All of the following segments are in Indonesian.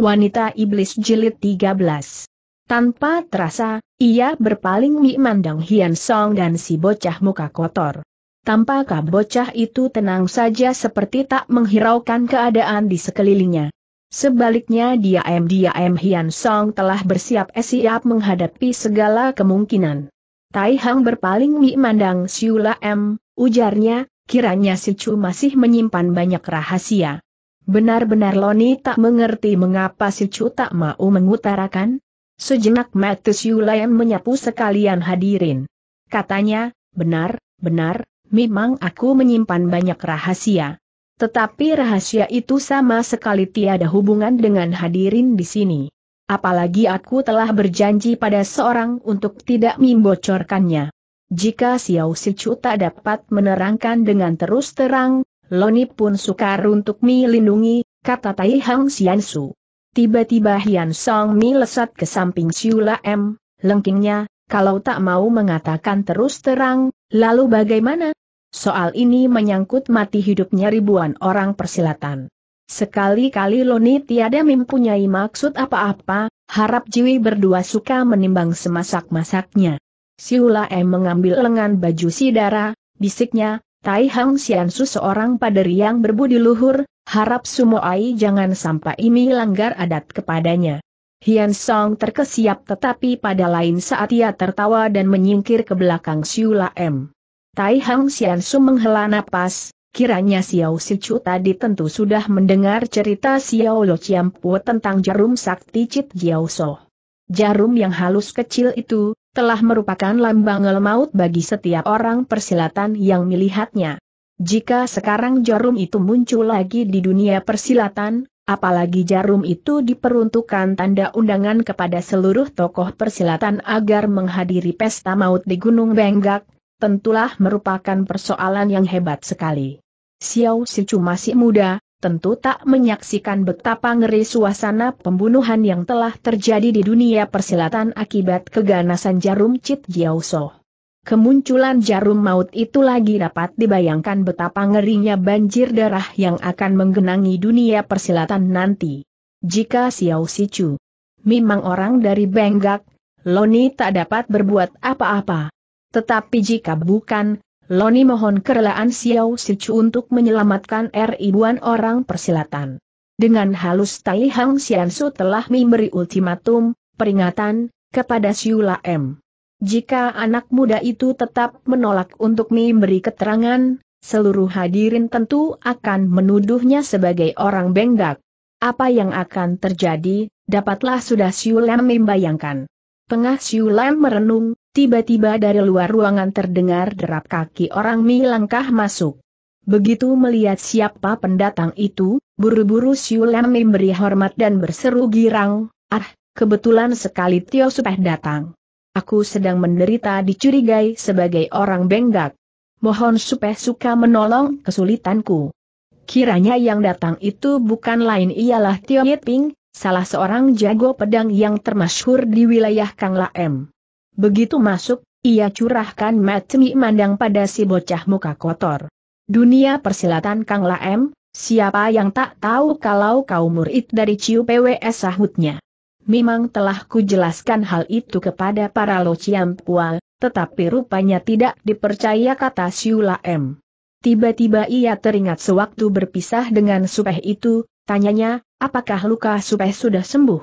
Wanita Iblis Jilid 13 Tanpa terasa, ia berpaling memandang Hian Song dan si bocah muka kotor. Tampakkah bocah itu tenang saja seperti tak menghiraukan keadaan di sekelilingnya. Sebaliknya dia diam-diam Hian Song telah bersiap-siap menghadapi segala kemungkinan. Tai Hang berpaling memandang Siula M, ujarnya, kiranya si Chu masih menyimpan banyak rahasia. Benar-benar Loni tak mengerti mengapa si Chu tak mau mengutarakan. Sejenak Matius Yulayan menyapu sekalian hadirin. Katanya, benar, benar, memang aku menyimpan banyak rahasia. Tetapi rahasia itu sama sekali tiada hubungan dengan hadirin di sini. Apalagi aku telah berjanji pada seorang untuk tidak membocorkannya. Jika Xiao Sichu tak dapat menerangkan dengan terus terang, Loni pun sukar untuk melindungi, kata Tai Hang Xian Su. Tiba-tiba Hian Song Mi lesat ke samping Siula M, lengkingnya, kalau tak mau mengatakan terus terang, lalu bagaimana? Soal ini menyangkut mati hidupnya ribuan orang persilatan. Sekali-kali Loni tiada mempunyai maksud apa-apa, harap Jiwi berdua suka menimbang semasak-masaknya. Siula M mengambil lengan baju Sidara, bisiknya, Tai Hang Xiansu seorang paderi yang berbudi luhur, harap Sumoai jangan sampai ini langgar adat kepadanya. Hian Song terkesiap tetapi pada lain saat ia tertawa dan menyingkir ke belakang Siula M. Tai Hang Xiansu menghela napas, kiranya Xiao Sichu tadi tentu sudah mendengar cerita Xiao Lo Chiampu tentang jarum sakti Cit Jiao So. Jarum yang halus kecil itu, telah merupakan lambang maut bagi setiap orang persilatan yang melihatnya. Jika sekarang jarum itu muncul lagi di dunia persilatan, apalagi jarum itu diperuntukkan tanda undangan kepada seluruh tokoh persilatan agar menghadiri pesta maut di Gunung Benggak, tentulah merupakan persoalan yang hebat sekali. Xiao Sicu masih muda, tentu tak menyaksikan betapa ngeri suasana pembunuhan yang telah terjadi di dunia persilatan akibat keganasan jarum Cit Jiauso. Kemunculan jarum maut itu lagi dapat dibayangkan betapa ngerinya banjir darah yang akan menggenangi dunia persilatan nanti. Jika Xiao Sichu memang orang dari Benggak, Loni tak dapat berbuat apa-apa. Tetapi jika bukan, Loni mohon kerelaan Xiao Sichu untuk menyelamatkan er ribuan orang persilatan. Dengan halus Tai Hang Xiansu telah memberi ultimatum, peringatan, kepada Siula M. Jika anak muda itu tetap menolak untuk memberi keterangan, seluruh hadirin tentu akan menuduhnya sebagai orang benggak. Apa yang akan terjadi, dapatlah sudah Xiu membayangkan. Tengah Xiu merenung, Tiba-tiba dari luar ruangan terdengar derap kaki orang Mi langkah masuk. Begitu melihat siapa pendatang itu, buru-buru Siulam memberi hormat dan berseru girang, ah, kebetulan sekali Tio Supeh datang. Aku sedang menderita dicurigai sebagai orang benggak. Mohon Supeh suka menolong kesulitanku. Kiranya yang datang itu bukan lain ialah Tio Yiping, salah seorang jago pedang yang termasyhur di wilayah Kang Laem. Begitu masuk, ia curahkan matemi mandang pada si bocah muka kotor. Dunia persilatan Kang Laem, siapa yang tak tahu kalau kau murid dari Ciu PWS sahutnya. Memang telah kujelaskan hal itu kepada para lociam pual, tetapi rupanya tidak dipercaya kata Siu Laem. Tiba-tiba ia teringat sewaktu berpisah dengan Supeh itu, tanyanya, apakah luka Supeh sudah sembuh?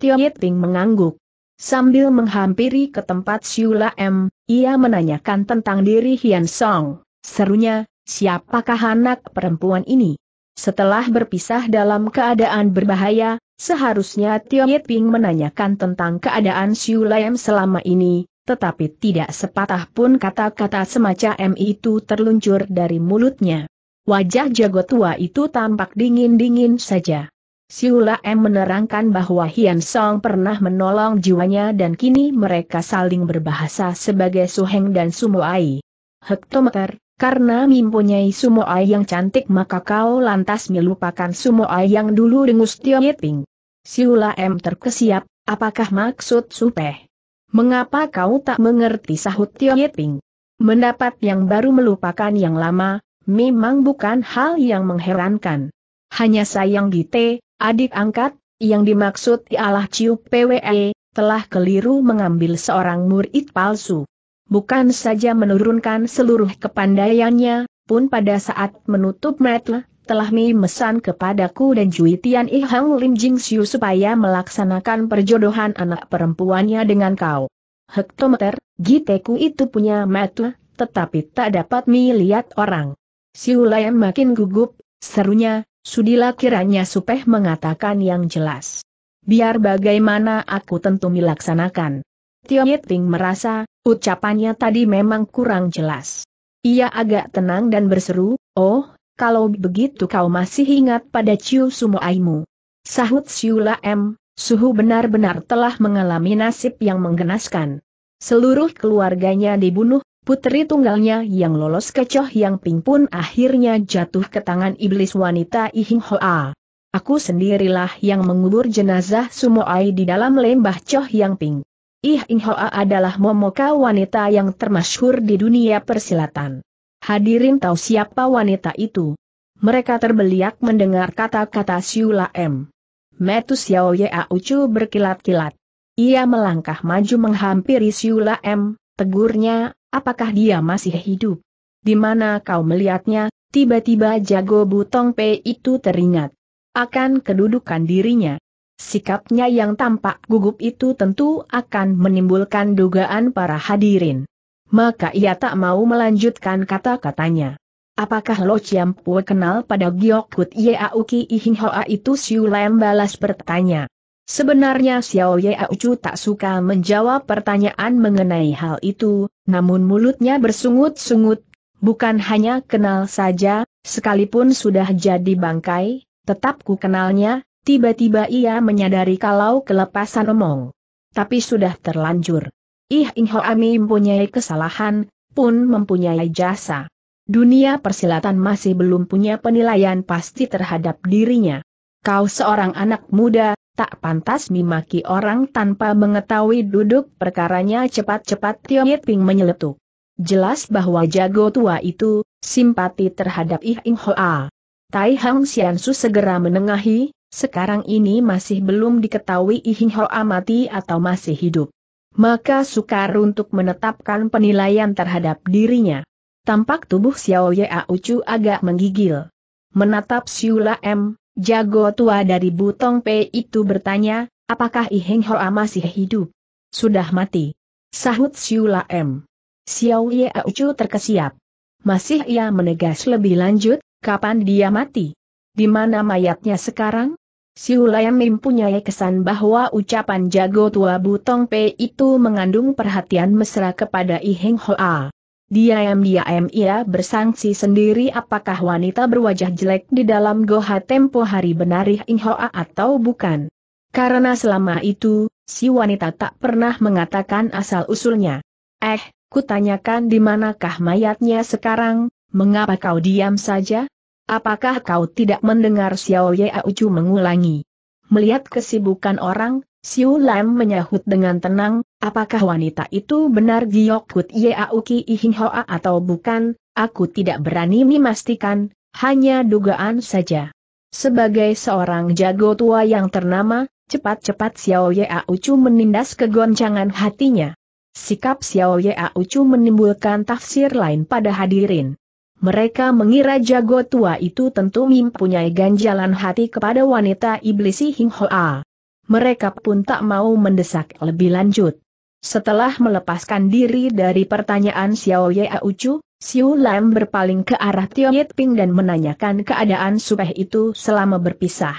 Tio Yit Ping mengangguk. Sambil menghampiri ke tempat Siula M, ia menanyakan tentang diri Hian Song. Serunya, siapakah anak perempuan ini? Setelah berpisah dalam keadaan berbahaya, seharusnya Tio Yiping menanyakan tentang keadaan Siula M selama ini, tetapi tidak sepatah pun kata-kata semacam itu terluncur dari mulutnya. Wajah jago tua itu tampak dingin-dingin saja. Siula M menerangkan bahwa Hian Song pernah menolong jiwanya dan kini mereka saling berbahasa sebagai Suheng dan Sumoai. Hektometer, karena mempunyai Sumoai yang cantik maka kau lantas melupakan Sumoai yang dulu dengus Tio Yiting. Siula M terkesiap, apakah maksud Supeh? Mengapa kau tak mengerti sahut Tio Yiting? Mendapat yang baru melupakan yang lama, memang bukan hal yang mengherankan. Hanya sayang Gite, Adik angkat, yang dimaksud ialah Ciu PWE, telah keliru mengambil seorang murid palsu. Bukan saja menurunkan seluruh kepandaiannya, pun pada saat menutup metle, telah memesan kepadaku dan Jui Tian I Hang Lim Jing Siu supaya melaksanakan perjodohan anak perempuannya dengan kau. Hektometer, Giteku itu punya metle, tetapi tak dapat melihat orang. Siu Lian makin gugup, serunya, Sudilah kiranya Supeh mengatakan yang jelas. Biar bagaimana aku tentu melaksanakan. Tio Yiting merasa, ucapannya tadi memang kurang jelas. Ia agak tenang dan berseru, oh, kalau begitu kau masih ingat pada Ciu Sumoaimu. Sahut Siula M, Suhu benar-benar telah mengalami nasib yang menggenaskan. Seluruh keluarganya dibunuh, Putri tunggalnya yang lolos kecoh Yang Ping pun akhirnya jatuh ke tangan iblis wanita Ihing Hoa. Aku sendirilah yang mengubur jenazah Sumoai di dalam lembah Choh Yang Ping. Ihing Hoa adalah Momoka wanita yang termasyhur di dunia persilatan. Hadirin tahu siapa wanita itu. Mereka terbeliak mendengar kata-kata Siula M. Metus Yao Yea Ucu berkilat-kilat. Ia melangkah maju menghampiri Siula M, tegurnya, apakah dia masih hidup? Di mana kau melihatnya? Tiba-tiba Jago Butong P itu teringat akan kedudukan dirinya. Sikapnya yang tampak gugup itu tentu akan menimbulkan dugaan para hadirin. Maka ia tak mau melanjutkan kata-katanya. Apakah Lo Chiampu kenal pada Giokut Yauki Ihinghoa itu Siulem balas bertanya. Sebenarnya Xiao Ye Aucu tak suka menjawab pertanyaan mengenai hal itu, namun mulutnya bersungut-sungut, bukan hanya kenal saja, sekalipun sudah jadi bangkai, tetap ku kenalnya, tiba-tiba ia menyadari kalau kelepasan omong. Tapi sudah terlanjur. Ih Ing Ami mempunyai kesalahan, pun mempunyai jasa. Dunia persilatan masih belum punya penilaian pasti terhadap dirinya kau seorang anak muda, tak pantas memaki orang tanpa mengetahui duduk perkaranya cepat-cepat Tio Ping menyeletuk. Jelas bahwa jago tua itu, simpati terhadap Ihing Hoa. Tai Hang Xiansu segera menengahi, sekarang ini masih belum diketahui Ihing Hoa mati atau masih hidup. Maka sukar untuk menetapkan penilaian terhadap dirinya. Tampak tubuh Xiao Ye Ucu agak menggigil. Menatap Siula M, Jago tua dari Butong Pei itu bertanya, apakah Iheng Heng Hoa masih hidup? Sudah mati. Sahut Siula M. Xiao Ye Aucu terkesiap. Masih ia menegas lebih lanjut, kapan dia mati? Di mana mayatnya sekarang? Siula M mempunyai kesan bahwa ucapan jago tua Butong Pei itu mengandung perhatian mesra kepada Iheng Heng Hoa. Diam-diam ia bersangsi sendiri apakah wanita berwajah jelek di dalam goha tempo hari benarih Inghoa atau bukan. Karena selama itu, si wanita tak pernah mengatakan asal-usulnya. Eh, kutanyakan di manakah mayatnya sekarang, mengapa kau diam saja? Apakah kau tidak mendengar Xiao Ye Aucu mengulangi? Melihat kesibukan orang, Siu Lam menyahut dengan tenang, apakah wanita itu benar Giokut Yeauki Ihinhoa atau bukan, aku tidak berani memastikan, hanya dugaan saja. Sebagai seorang jago tua yang ternama, cepat-cepat Xiao Ucu menindas kegoncangan hatinya. Sikap Xiao Ucu menimbulkan tafsir lain pada hadirin. Mereka mengira jago tua itu tentu mempunyai ganjalan hati kepada wanita iblis Hing Hoa mereka pun tak mau mendesak lebih lanjut. Setelah melepaskan diri dari pertanyaan Xiao Ye Aucu, Xiu Lam berpaling ke arah Tio Yit Ping dan menanyakan keadaan Supeh itu selama berpisah.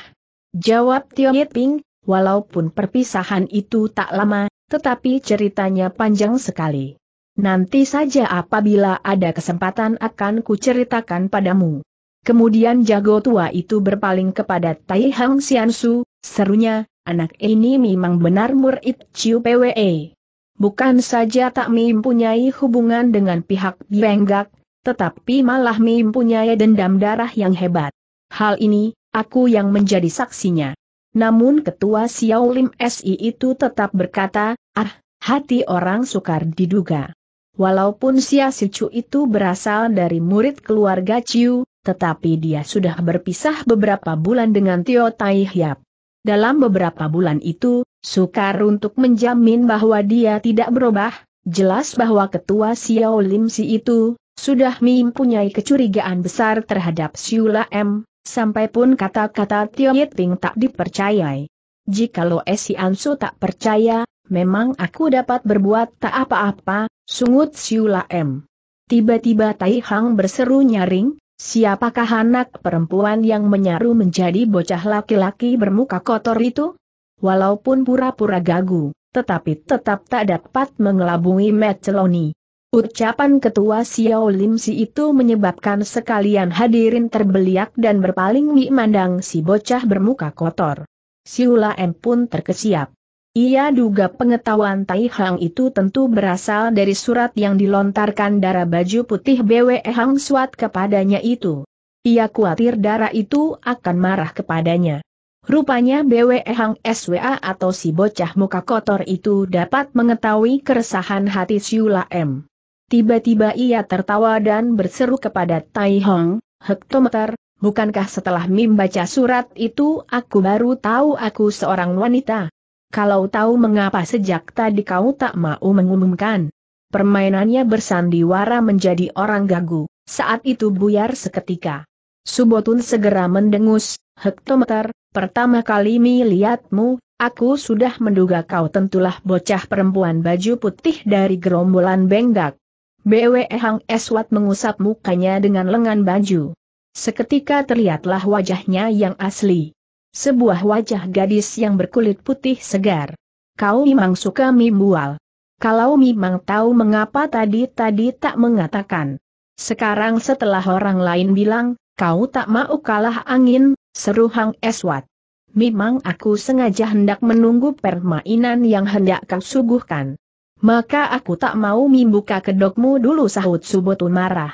Jawab Tio Yit Ping, walaupun perpisahan itu tak lama, tetapi ceritanya panjang sekali. Nanti saja apabila ada kesempatan akan kuceritakan padamu. Kemudian jago tua itu berpaling kepada Tai Hang Xiansu, serunya, anak ini memang benar murid Ciu PWE. Bukan saja tak mempunyai hubungan dengan pihak benggak, tetapi malah mempunyai dendam darah yang hebat. Hal ini, aku yang menjadi saksinya. Namun ketua Xiao Lim SI itu tetap berkata, ah, hati orang sukar diduga. Walaupun Xia Sicu itu berasal dari murid keluarga Ciu, tetapi dia sudah berpisah beberapa bulan dengan Tio Tai Hiap. Dalam beberapa bulan itu, sukar untuk menjamin bahwa dia tidak berubah, jelas bahwa ketua Xiao Lim Si itu, sudah mempunyai kecurigaan besar terhadap Siula M, sampai pun kata-kata Tio Yiting tak dipercayai. Jikalau Esi Ansu tak percaya, memang aku dapat berbuat tak apa-apa, sungut Siula M. Tiba-tiba Tai Hang berseru nyaring, Siapakah anak perempuan yang menyaru menjadi bocah laki-laki bermuka kotor itu? Walaupun pura-pura gagu, tetapi tetap tak dapat mengelabungi Meceloni. Ucapan ketua Xiao Lim Si itu menyebabkan sekalian hadirin terbeliak dan berpaling memandang si bocah bermuka kotor. Siula M pun terkesiap. Ia duga pengetahuan Tai Hang itu tentu berasal dari surat yang dilontarkan darah baju putih BW Hang Suat kepadanya itu. Ia khawatir darah itu akan marah kepadanya. Rupanya BW Hang SWA atau si bocah muka kotor itu dapat mengetahui keresahan hati Siula M. Tiba-tiba ia tertawa dan berseru kepada Tai Hong, Hektometer, bukankah setelah membaca surat itu aku baru tahu aku seorang wanita? kalau tahu mengapa sejak tadi kau tak mau mengumumkan. Permainannya bersandiwara menjadi orang gagu, saat itu buyar seketika. Subotun segera mendengus, hektometer, pertama kali mi melihatmu, aku sudah menduga kau tentulah bocah perempuan baju putih dari gerombolan benggak. BWE Hang Eswat mengusap mukanya dengan lengan baju. Seketika terlihatlah wajahnya yang asli sebuah wajah gadis yang berkulit putih segar. Kau memang suka mimbual. Kalau memang tahu mengapa tadi-tadi tak mengatakan. Sekarang setelah orang lain bilang, kau tak mau kalah angin, seru Hang Eswat. Memang aku sengaja hendak menunggu permainan yang hendak kau suguhkan. Maka aku tak mau membuka kedokmu dulu sahut Subotu marah.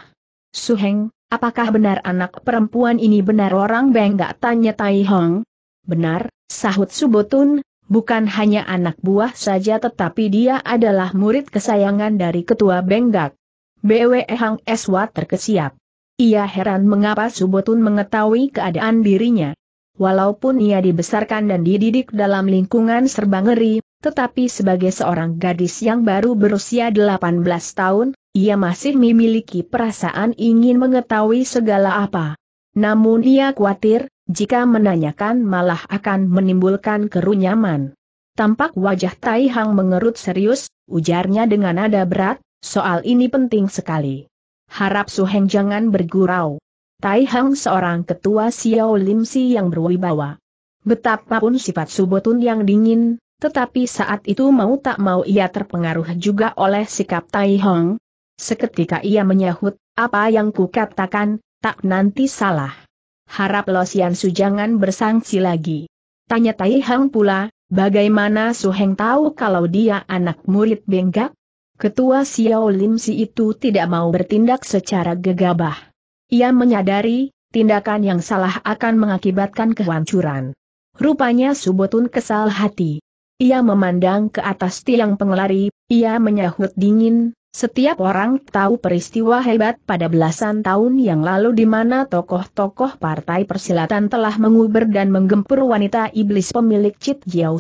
Suheng, Apakah benar anak perempuan ini benar orang Benggak tanya Tai Hong? Benar, sahut Subotun, bukan hanya anak buah saja tetapi dia adalah murid kesayangan dari ketua Benggak. BWE Hang Eswat terkesiap. Ia heran mengapa Subotun mengetahui keadaan dirinya. Walaupun ia dibesarkan dan dididik dalam lingkungan serba ngeri, tetapi sebagai seorang gadis yang baru berusia 18 tahun, ia masih memiliki perasaan ingin mengetahui segala apa. Namun ia khawatir, jika menanyakan malah akan menimbulkan kerunyaman. Tampak wajah Tai Hang mengerut serius, ujarnya dengan nada berat, soal ini penting sekali. Harap Su Heng jangan bergurau. Tai Hang seorang ketua Xiao Lim Si yang berwibawa. Betapapun sifat Subotun yang dingin, tetapi saat itu mau tak mau ia terpengaruh juga oleh sikap Tai Hong, Seketika ia menyahut, apa yang kukatakan, tak nanti salah. Harap Lo Sian Su jangan bersangsi lagi. Tanya Tai Hang pula, bagaimana Su Heng tahu kalau dia anak murid Benggak? Ketua Xiao Lim Si itu tidak mau bertindak secara gegabah. Ia menyadari, tindakan yang salah akan mengakibatkan kehancuran. Rupanya su botun kesal hati. Ia memandang ke atas tiang pengelari, ia menyahut dingin, setiap orang tahu peristiwa hebat pada belasan tahun yang lalu di mana tokoh-tokoh partai persilatan telah menguber dan menggempur wanita iblis pemilik Cit Jiao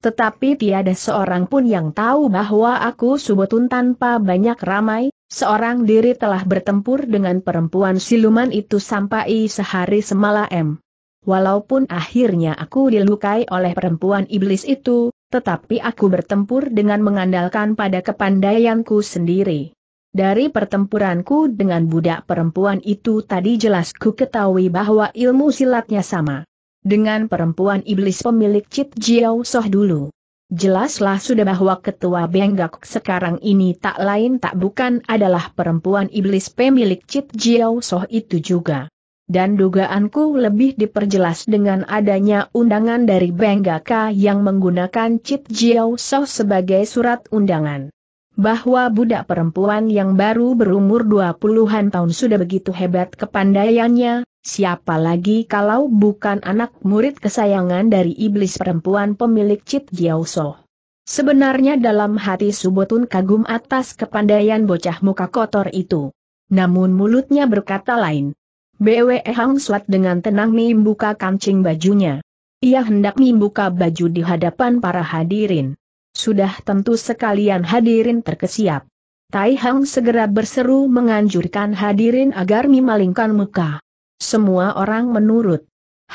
Tetapi tiada seorang pun yang tahu bahwa aku subutun tanpa banyak ramai, seorang diri telah bertempur dengan perempuan siluman itu sampai sehari semalam. Walaupun akhirnya aku dilukai oleh perempuan iblis itu, tetapi aku bertempur dengan mengandalkan pada kepandaianku sendiri. Dari pertempuranku dengan budak perempuan itu tadi jelas ku ketahui bahwa ilmu silatnya sama dengan perempuan iblis pemilik Cit Jiao Soh dulu. Jelaslah sudah bahwa ketua Benggak sekarang ini tak lain tak bukan adalah perempuan iblis pemilik Cit Jiao Soh itu juga dan dugaanku lebih diperjelas dengan adanya undangan dari Benggaka yang menggunakan chip Jiao So sebagai surat undangan. Bahwa budak perempuan yang baru berumur 20-an tahun sudah begitu hebat kepandaiannya, siapa lagi kalau bukan anak murid kesayangan dari iblis perempuan pemilik chip Jiao So. Sebenarnya dalam hati Subotun kagum atas kepandaian bocah muka kotor itu. Namun mulutnya berkata lain. BWE Hang Suat dengan tenang membuka kancing bajunya. Ia hendak membuka baju di hadapan para hadirin. Sudah tentu sekalian hadirin terkesiap. Tai Hang segera berseru menganjurkan hadirin agar memalingkan muka. Semua orang menurut.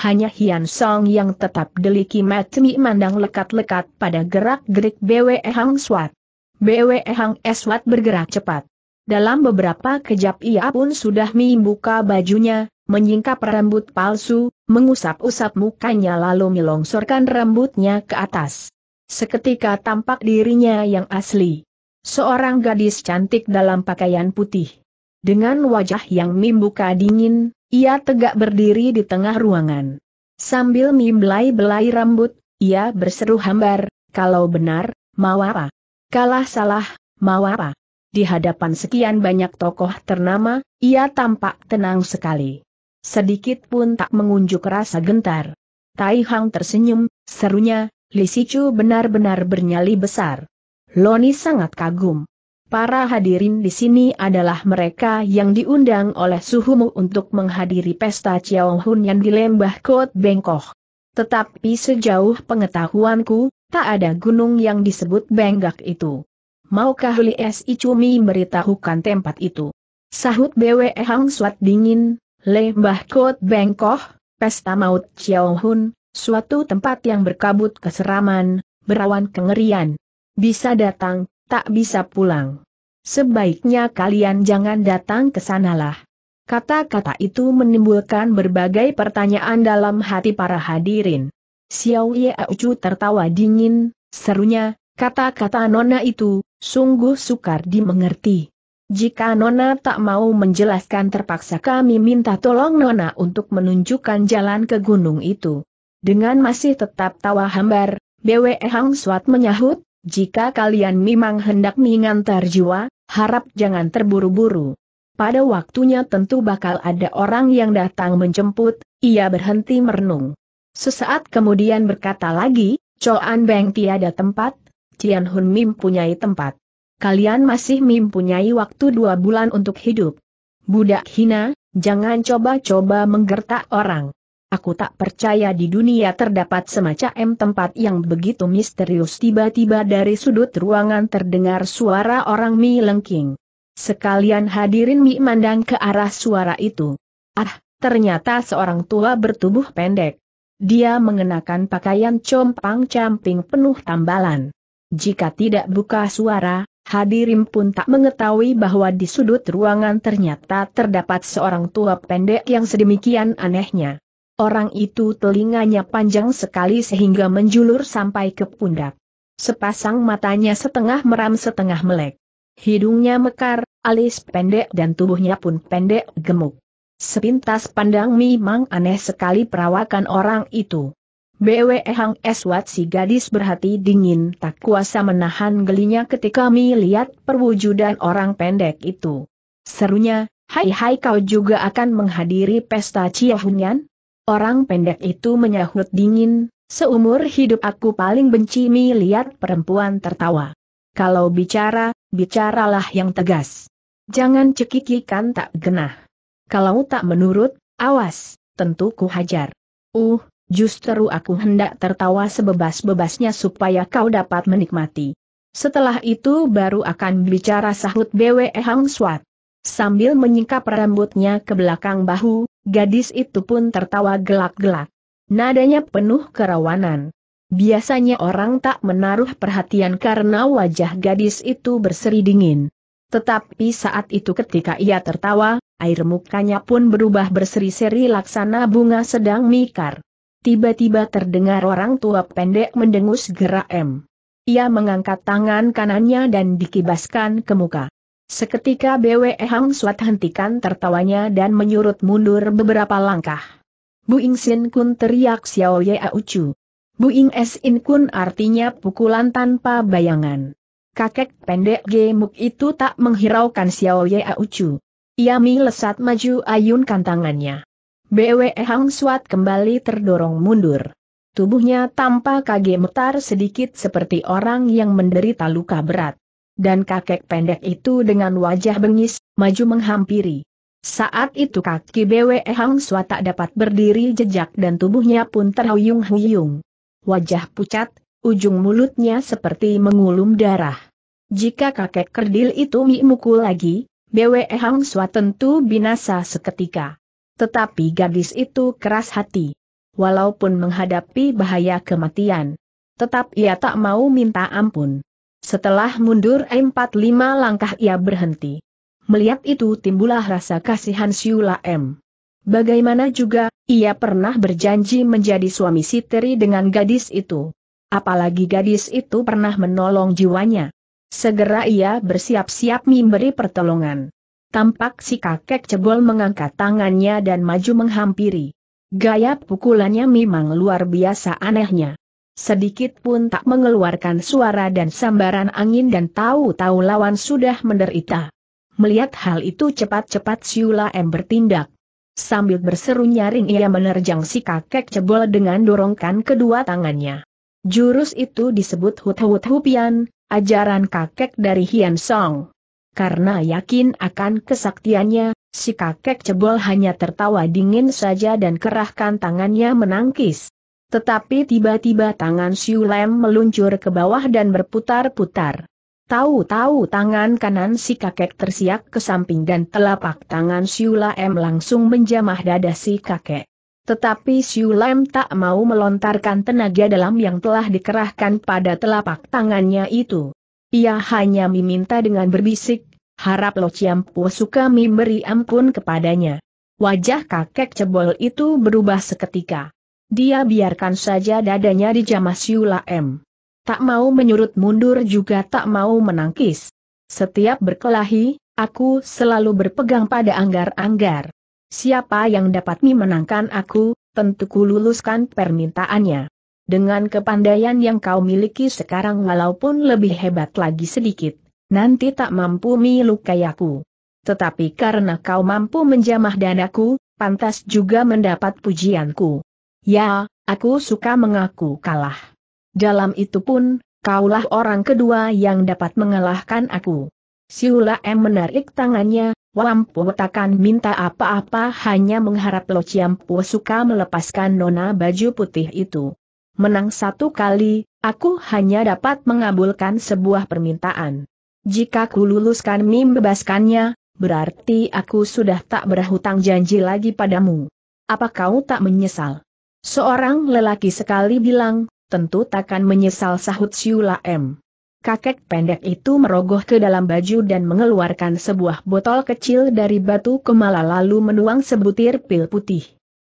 Hanya Hian Song yang tetap deliki matemi mandang lekat-lekat pada gerak-gerik BWE Hang Swat. BWE Hang Eswat bergerak cepat. Dalam beberapa kejap ia pun sudah membuka bajunya, menyingkap rambut palsu, mengusap-usap mukanya lalu melongsorkan rambutnya ke atas. Seketika tampak dirinya yang asli. Seorang gadis cantik dalam pakaian putih. Dengan wajah yang membuka dingin, ia tegak berdiri di tengah ruangan. Sambil membelai-belai rambut, ia berseru hambar, kalau benar, mau apa? Kalah salah, mau apa? Di hadapan sekian banyak tokoh ternama, ia tampak tenang sekali. Sedikit pun tak mengunjuk rasa gentar. Tai Hang tersenyum, serunya, Li Sichu benar-benar bernyali besar. Loni sangat kagum. Para hadirin di sini adalah mereka yang diundang oleh Suhumu untuk menghadiri pesta Chiao Hun yang di lembah Kot Bengkok. Tetapi sejauh pengetahuanku, tak ada gunung yang disebut Benggak itu maukah Li S. Icumi beritahukan tempat itu? Sahut BWE Hang Suat dingin, lembah kot bengkoh, pesta maut Chiao Hun, suatu tempat yang berkabut keseraman, berawan kengerian. Bisa datang, tak bisa pulang. Sebaiknya kalian jangan datang ke sanalah. Kata-kata itu menimbulkan berbagai pertanyaan dalam hati para hadirin. Xiao Ye tertawa dingin, serunya, kata-kata nona itu, sungguh sukar dimengerti. Jika Nona tak mau menjelaskan terpaksa kami minta tolong Nona untuk menunjukkan jalan ke gunung itu. Dengan masih tetap tawa hambar, BWE Hang Swat menyahut, jika kalian memang hendak mengantar jiwa, harap jangan terburu-buru. Pada waktunya tentu bakal ada orang yang datang menjemput, ia berhenti merenung. Sesaat kemudian berkata lagi, Coan Beng tiada tempat, Jian Hun mempunyai tempat. Kalian masih mempunyai waktu dua bulan untuk hidup. Budak hina, jangan coba-coba menggertak orang. Aku tak percaya di dunia terdapat semacam tempat yang begitu misterius tiba-tiba dari sudut ruangan terdengar suara orang mi lengking. Sekalian hadirin mi mandang ke arah suara itu. Ah, ternyata seorang tua bertubuh pendek. Dia mengenakan pakaian compang-camping penuh tambalan. Jika tidak buka suara, hadirin pun tak mengetahui bahwa di sudut ruangan ternyata terdapat seorang tua pendek yang sedemikian anehnya. Orang itu telinganya panjang sekali sehingga menjulur sampai ke pundak. Sepasang matanya setengah meram setengah melek. Hidungnya mekar, alis pendek dan tubuhnya pun pendek gemuk. Sepintas pandang memang aneh sekali perawakan orang itu. Bwe Hang Eswat si gadis berhati dingin tak kuasa menahan gelinya ketika melihat perwujudan orang pendek itu. Serunya, hai hai kau juga akan menghadiri pesta Ciahunyan? Orang pendek itu menyahut dingin, seumur hidup aku paling benci melihat perempuan tertawa. Kalau bicara, bicaralah yang tegas. Jangan cekikikan tak genah. Kalau tak menurut, awas, tentu ku hajar. Uh, Justru aku hendak tertawa sebebas-bebasnya supaya kau dapat menikmati. Setelah itu baru akan bicara sahut BWE Hang Swat. Sambil menyingkap rambutnya ke belakang bahu, gadis itu pun tertawa gelak-gelak. Nadanya penuh kerawanan. Biasanya orang tak menaruh perhatian karena wajah gadis itu berseri dingin. Tetapi saat itu ketika ia tertawa, air mukanya pun berubah berseri-seri laksana bunga sedang mikar tiba-tiba terdengar orang tua pendek mendengus gerak M. Ia mengangkat tangan kanannya dan dikibaskan ke muka. Seketika BWE Hang Suat hentikan tertawanya dan menyurut mundur beberapa langkah. Ing Sin Kun teriak Xiao Ye Aucu. Bu Sin Kun artinya pukulan tanpa bayangan. Kakek pendek gemuk itu tak menghiraukan Xiao Ye Aucu. Ia mi lesat maju ayunkan tangannya. BWE Hang Suat kembali terdorong mundur. Tubuhnya tampak kagemetar sedikit seperti orang yang menderita luka berat. Dan kakek pendek itu dengan wajah bengis, maju menghampiri. Saat itu kaki BWE Hang Suat tak dapat berdiri jejak dan tubuhnya pun terhuyung-huyung. Wajah pucat, ujung mulutnya seperti mengulum darah. Jika kakek kerdil itu mukul lagi, BWE Hang Suat tentu binasa seketika. Tetapi gadis itu keras hati. Walaupun menghadapi bahaya kematian. Tetap ia tak mau minta ampun. Setelah mundur empat lima langkah ia berhenti. Melihat itu timbullah rasa kasihan Siula M. Bagaimana juga, ia pernah berjanji menjadi suami Siteri dengan gadis itu. Apalagi gadis itu pernah menolong jiwanya. Segera ia bersiap-siap memberi pertolongan. Tampak si kakek cebol mengangkat tangannya dan maju menghampiri. Gaya pukulannya memang luar biasa anehnya. Sedikit pun tak mengeluarkan suara dan sambaran angin dan tahu-tahu lawan sudah menderita. Melihat hal itu cepat-cepat Siula M bertindak. Sambil berseru nyaring ia menerjang si kakek cebol dengan dorongkan kedua tangannya. Jurus itu disebut Hut Hut Hupian, ajaran kakek dari Hian Song. Karena yakin akan kesaktiannya, si kakek cebol hanya tertawa dingin saja dan kerahkan tangannya menangkis. Tetapi tiba-tiba tangan Siu Lem meluncur ke bawah dan berputar-putar. Tahu-tahu tangan kanan si kakek tersiak ke samping dan telapak tangan Siu Lem langsung menjamah dada si kakek. Tetapi Siu Lem tak mau melontarkan tenaga dalam yang telah dikerahkan pada telapak tangannya itu. Ia hanya meminta dengan berbisik, Harap Lo Chiam Pu suka memberi ampun kepadanya. Wajah kakek cebol itu berubah seketika. Dia biarkan saja dadanya dijamah Siula M. Tak mau menyurut mundur juga tak mau menangkis. Setiap berkelahi, aku selalu berpegang pada anggar-anggar. Siapa yang dapat memenangkan aku, tentu luluskan permintaannya. Dengan kepandaian yang kau miliki sekarang walaupun lebih hebat lagi sedikit nanti tak mampu melukai aku. Tetapi karena kau mampu menjamah danaku, pantas juga mendapat pujianku. Ya, aku suka mengaku kalah. Dalam itu pun, kaulah orang kedua yang dapat mengalahkan aku. Siula M menarik tangannya, Wampu takkan minta apa-apa hanya mengharap Lo Ciampu suka melepaskan nona baju putih itu. Menang satu kali, aku hanya dapat mengabulkan sebuah permintaan. Jika ku luluskan mim bebaskannya, berarti aku sudah tak berhutang janji lagi padamu. Apa kau tak menyesal? Seorang lelaki sekali bilang, tentu takkan menyesal sahut Siula M. Kakek pendek itu merogoh ke dalam baju dan mengeluarkan sebuah botol kecil dari batu kemala lalu menuang sebutir pil putih.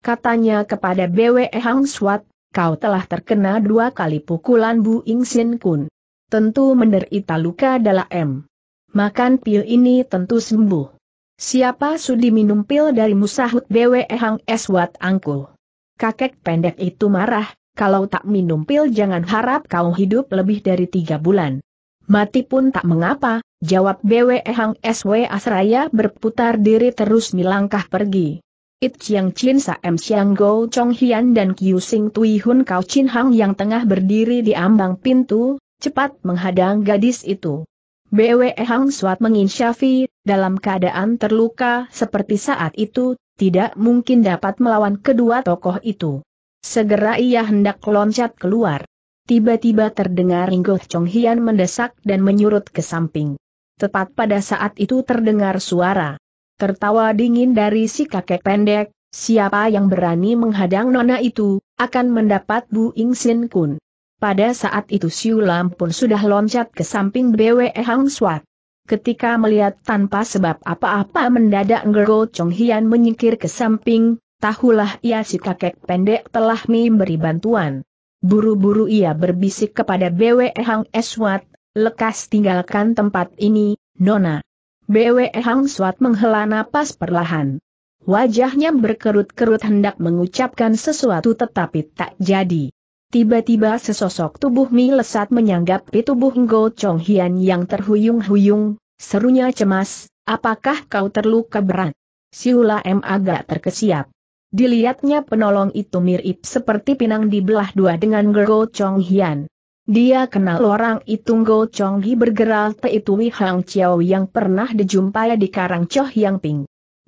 Katanya kepada BWE Hang Swat, kau telah terkena dua kali pukulan Bu Ing Sin Kun tentu menderita luka dalam. Makan pil ini tentu sembuh. Siapa sudi minum pil dari musahut BW Hang Eswat Angku? Kakek pendek itu marah, kalau tak minum pil jangan harap kau hidup lebih dari tiga bulan. Mati pun tak mengapa, jawab BW Hang SW Asraya berputar diri terus melangkah pergi. It Chiang Chin Sa M Chiang Go Chong Hian dan Kiu Sing Tui Hun Kau Chin Hang yang tengah berdiri di ambang pintu, cepat menghadang gadis itu. Bwe Hang Suat menginsyafi, dalam keadaan terluka seperti saat itu, tidak mungkin dapat melawan kedua tokoh itu. Segera ia hendak loncat keluar. Tiba-tiba terdengar Ringgoh Chong Hian mendesak dan menyurut ke samping. Tepat pada saat itu terdengar suara. Tertawa dingin dari si kakek pendek, siapa yang berani menghadang nona itu, akan mendapat Bu Ing Sin Kun. Pada saat itu Siu Lam pun sudah loncat ke samping BWE Hang Swat. Ketika melihat tanpa sebab apa-apa mendadak Ngergo Chong Hian menyingkir ke samping, tahulah ia si kakek pendek telah memberi bantuan. Buru-buru ia berbisik kepada BWE Hang Eswat, lekas tinggalkan tempat ini, Nona. BWE Hang Swat menghela napas perlahan. Wajahnya berkerut-kerut hendak mengucapkan sesuatu tetapi tak jadi. Tiba-tiba sesosok tubuh Mi Lesat menyanggapi tubuh Ngo Chong Hian yang terhuyung-huyung, serunya cemas, apakah kau terluka berat? Siula M agak terkesiap. Dilihatnya penolong itu mirip seperti pinang dibelah dua dengan Ngo Chong Hian. Dia kenal orang itu Ngo Chong Hi bergeral Wi Hang Chiao yang pernah dijumpai di Karang Choh Yang Ping.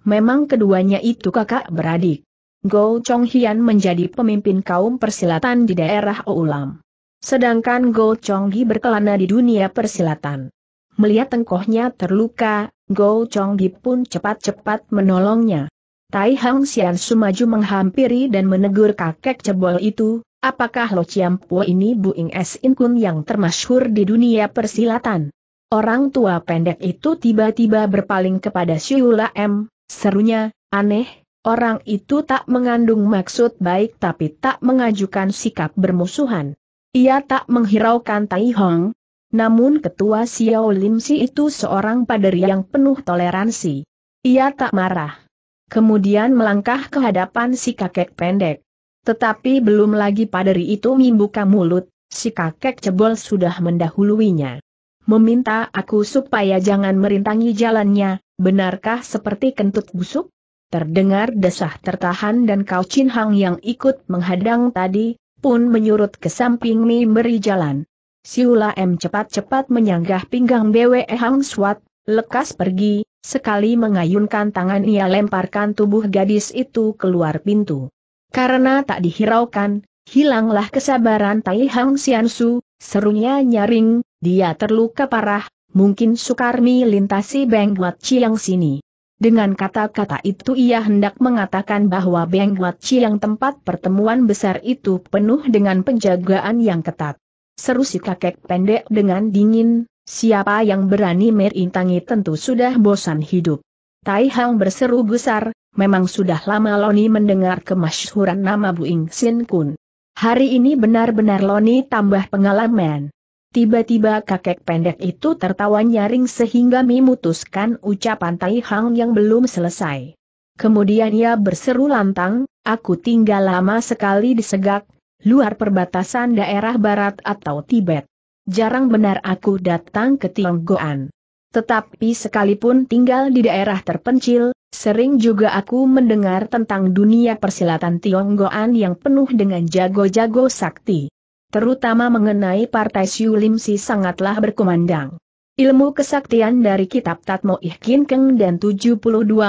Memang keduanya itu kakak beradik. Go Chong Hian menjadi pemimpin kaum persilatan di daerah Oulam. Sedangkan Go Chong Gi berkelana di dunia persilatan. Melihat tengkohnya terluka, Go Chong Gi pun cepat-cepat menolongnya. Tai Hang Xian Sumaju menghampiri dan menegur kakek cebol itu, apakah Lo Chiam Po ini Buing Es In Kun yang termasyhur di dunia persilatan? Orang tua pendek itu tiba-tiba berpaling kepada Siula M, serunya, aneh, Orang itu tak mengandung maksud baik tapi tak mengajukan sikap bermusuhan. Ia tak menghiraukan Tai Hong. Namun ketua Xiao Lim Si itu seorang pader yang penuh toleransi. Ia tak marah. Kemudian melangkah ke hadapan si kakek pendek. Tetapi belum lagi paderi itu membuka mulut, si kakek cebol sudah mendahuluinya. Meminta aku supaya jangan merintangi jalannya, benarkah seperti kentut busuk? Terdengar desah tertahan dan Kau Chin Hang yang ikut menghadang tadi, pun menyurut ke samping memberi jalan. Siula M cepat-cepat menyanggah pinggang BWE Hang Swat, lekas pergi, sekali mengayunkan tangan ia lemparkan tubuh gadis itu keluar pintu. Karena tak dihiraukan, hilanglah kesabaran Tai Hang Su, serunya nyaring, dia terluka parah, mungkin sukar lintasi Beng Buat Chiang sini. Dengan kata-kata itu ia hendak mengatakan bahwa Beng Chi yang tempat pertemuan besar itu penuh dengan penjagaan yang ketat. Seru si kakek pendek dengan dingin, siapa yang berani merintangi tentu sudah bosan hidup. Tai Hang berseru gusar, memang sudah lama Loni mendengar kemasyhuran nama Bu Ing Sin Kun. Hari ini benar-benar Loni tambah pengalaman. Tiba-tiba kakek pendek itu tertawa nyaring sehingga memutuskan ucapan Tai Hang yang belum selesai. Kemudian ia berseru lantang, aku tinggal lama sekali di Segak, luar perbatasan daerah barat atau Tibet. Jarang benar aku datang ke Tionggoan. Tetapi sekalipun tinggal di daerah terpencil, sering juga aku mendengar tentang dunia persilatan Tionggoan yang penuh dengan jago-jago sakti terutama mengenai partai Siulimsi sangatlah berkumandang. Ilmu kesaktian dari kitab Tatmo Ihkin Keng dan 72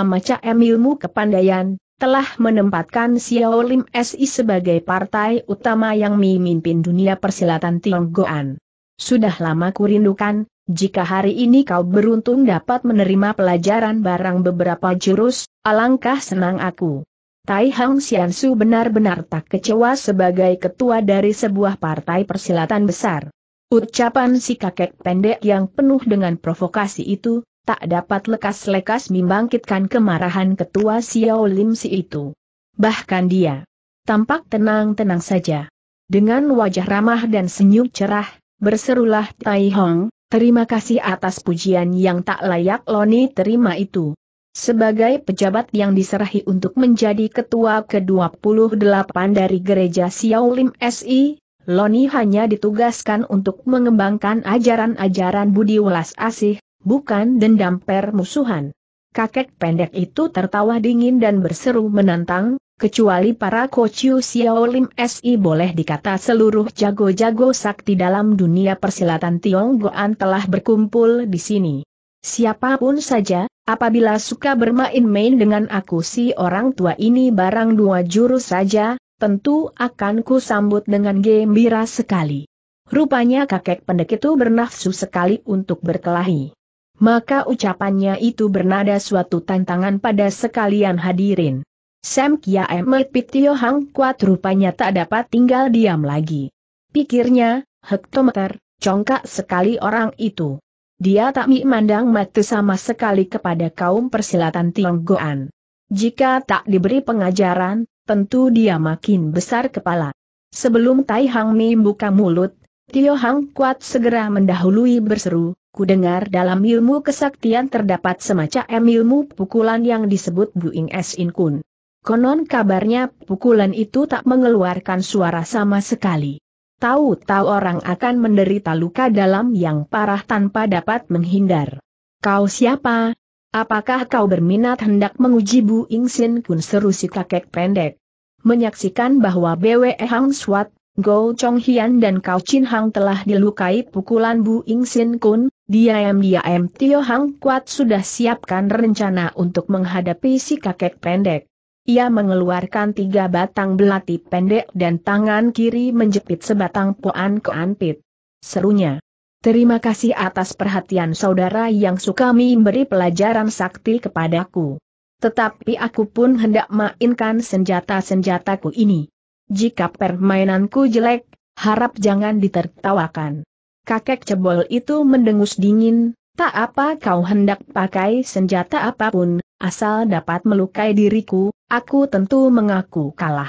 macam ilmu kepandaian, telah menempatkan Xiao Lim SI sebagai partai utama yang memimpin dunia persilatan Tionggoan. Sudah lama kurindukan, jika hari ini kau beruntung dapat menerima pelajaran barang beberapa jurus, alangkah senang aku. Tai Hang Xiansu benar-benar tak kecewa sebagai ketua dari sebuah partai persilatan besar. Ucapan si kakek pendek yang penuh dengan provokasi itu, tak dapat lekas-lekas membangkitkan kemarahan ketua Xiao Lim si itu. Bahkan dia tampak tenang-tenang saja. Dengan wajah ramah dan senyum cerah, berserulah Tai Hong, terima kasih atas pujian yang tak layak Loni terima itu. Sebagai pejabat yang diserahi untuk menjadi ketua ke-28 dari gereja Xiaolim SI, Loni hanya ditugaskan untuk mengembangkan ajaran-ajaran budi welas asih, bukan dendam permusuhan. Kakek pendek itu tertawa dingin dan berseru menantang, kecuali para kociu Xiaolim SI boleh dikata seluruh jago-jago sakti dalam dunia persilatan Tionggoan telah berkumpul di sini. Siapapun saja, apabila suka bermain-main dengan aku si orang tua ini barang dua jurus saja, tentu akan ku sambut dengan gembira sekali. Rupanya kakek pendek itu bernafsu sekali untuk berkelahi. Maka ucapannya itu bernada suatu tantangan pada sekalian hadirin. Sam Kia Emet Pitio Hang Kuat rupanya tak dapat tinggal diam lagi. Pikirnya, hektometer, congkak sekali orang itu. Dia tak memandang mata sama sekali kepada kaum persilatan Tionggoan. Jika tak diberi pengajaran, tentu dia makin besar kepala. Sebelum Tai Hang Mi buka mulut, Tio Hang Kuat segera mendahului berseru, "Kudengar dalam ilmu kesaktian terdapat semacam ilmu pukulan yang disebut Buing Es In Kun. Konon kabarnya pukulan itu tak mengeluarkan suara sama sekali. Tahu-tahu orang akan menderita luka dalam yang parah tanpa dapat menghindar. Kau siapa? Apakah kau berminat hendak menguji Bu Ingsin Kun seru si kakek pendek? Menyaksikan bahwa BWE Hang Swat, Go Chong Hian dan Kau Chin Hang telah dilukai pukulan Bu Ingsin Kun, diam-diam Tio Hang Kuat sudah siapkan rencana untuk menghadapi si kakek pendek. Ia mengeluarkan tiga batang belati pendek dan tangan kiri menjepit sebatang poan keanpit. Serunya. Terima kasih atas perhatian saudara yang suka memberi pelajaran sakti kepadaku. Tetapi aku pun hendak mainkan senjata-senjataku ini. Jika permainanku jelek, harap jangan ditertawakan. Kakek cebol itu mendengus dingin, tak apa kau hendak pakai senjata apapun, asal dapat melukai diriku, aku tentu mengaku kalah.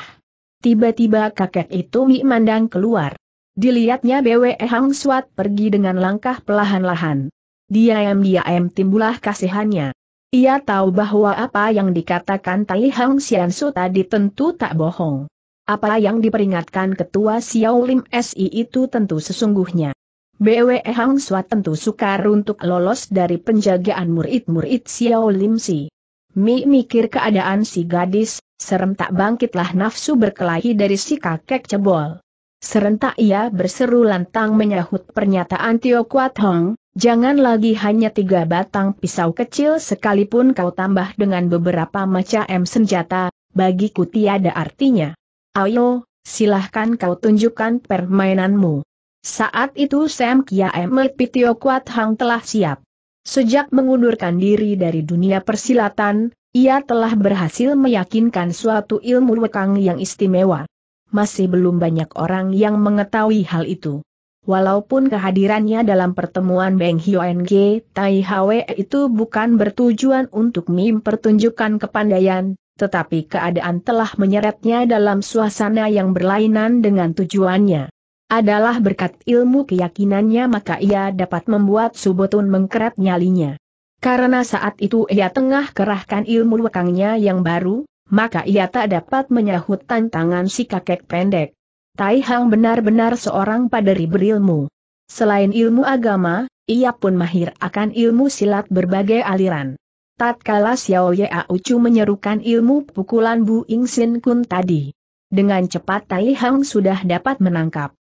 Tiba-tiba kakek itu memandang keluar. Dilihatnya BWE Hang Suat pergi dengan langkah perlahan-lahan. Diam-diam timbulah kasihannya. Ia tahu bahwa apa yang dikatakan Tai Hang Su tadi tentu tak bohong. Apa yang diperingatkan ketua Xiao Lim SI itu tentu sesungguhnya. BWE Hang Suat tentu sukar untuk lolos dari penjagaan murid-murid Xiao Lim Si. Mi mikir keadaan si gadis, serentak bangkitlah nafsu berkelahi dari si kakek cebol. Serentak ia berseru lantang menyahut pernyataan Tio Kuat Hong, jangan lagi hanya tiga batang pisau kecil sekalipun kau tambah dengan beberapa macam senjata, bagiku tiada artinya. Ayo, silahkan kau tunjukkan permainanmu. Saat itu Sam Emel Tio Kuat Hang telah siap. Sejak mengundurkan diri dari dunia persilatan, ia telah berhasil meyakinkan suatu ilmu wekang yang istimewa. Masih belum banyak orang yang mengetahui hal itu. Walaupun kehadirannya dalam pertemuan Beng Hyoen G. Tai Hwe itu bukan bertujuan untuk mempertunjukkan kepandaian, tetapi keadaan telah menyeretnya dalam suasana yang berlainan dengan tujuannya adalah berkat ilmu keyakinannya maka ia dapat membuat Subotun mengkeret nyalinya. Karena saat itu ia tengah kerahkan ilmu wekangnya yang baru, maka ia tak dapat menyahut tantangan si kakek pendek. Tai Hang benar-benar seorang paderi berilmu. Selain ilmu agama, ia pun mahir akan ilmu silat berbagai aliran. Tatkala Xiao Ye Aucu menyerukan ilmu pukulan Bu Ing Sin Kun tadi. Dengan cepat Tai Hang sudah dapat menangkap.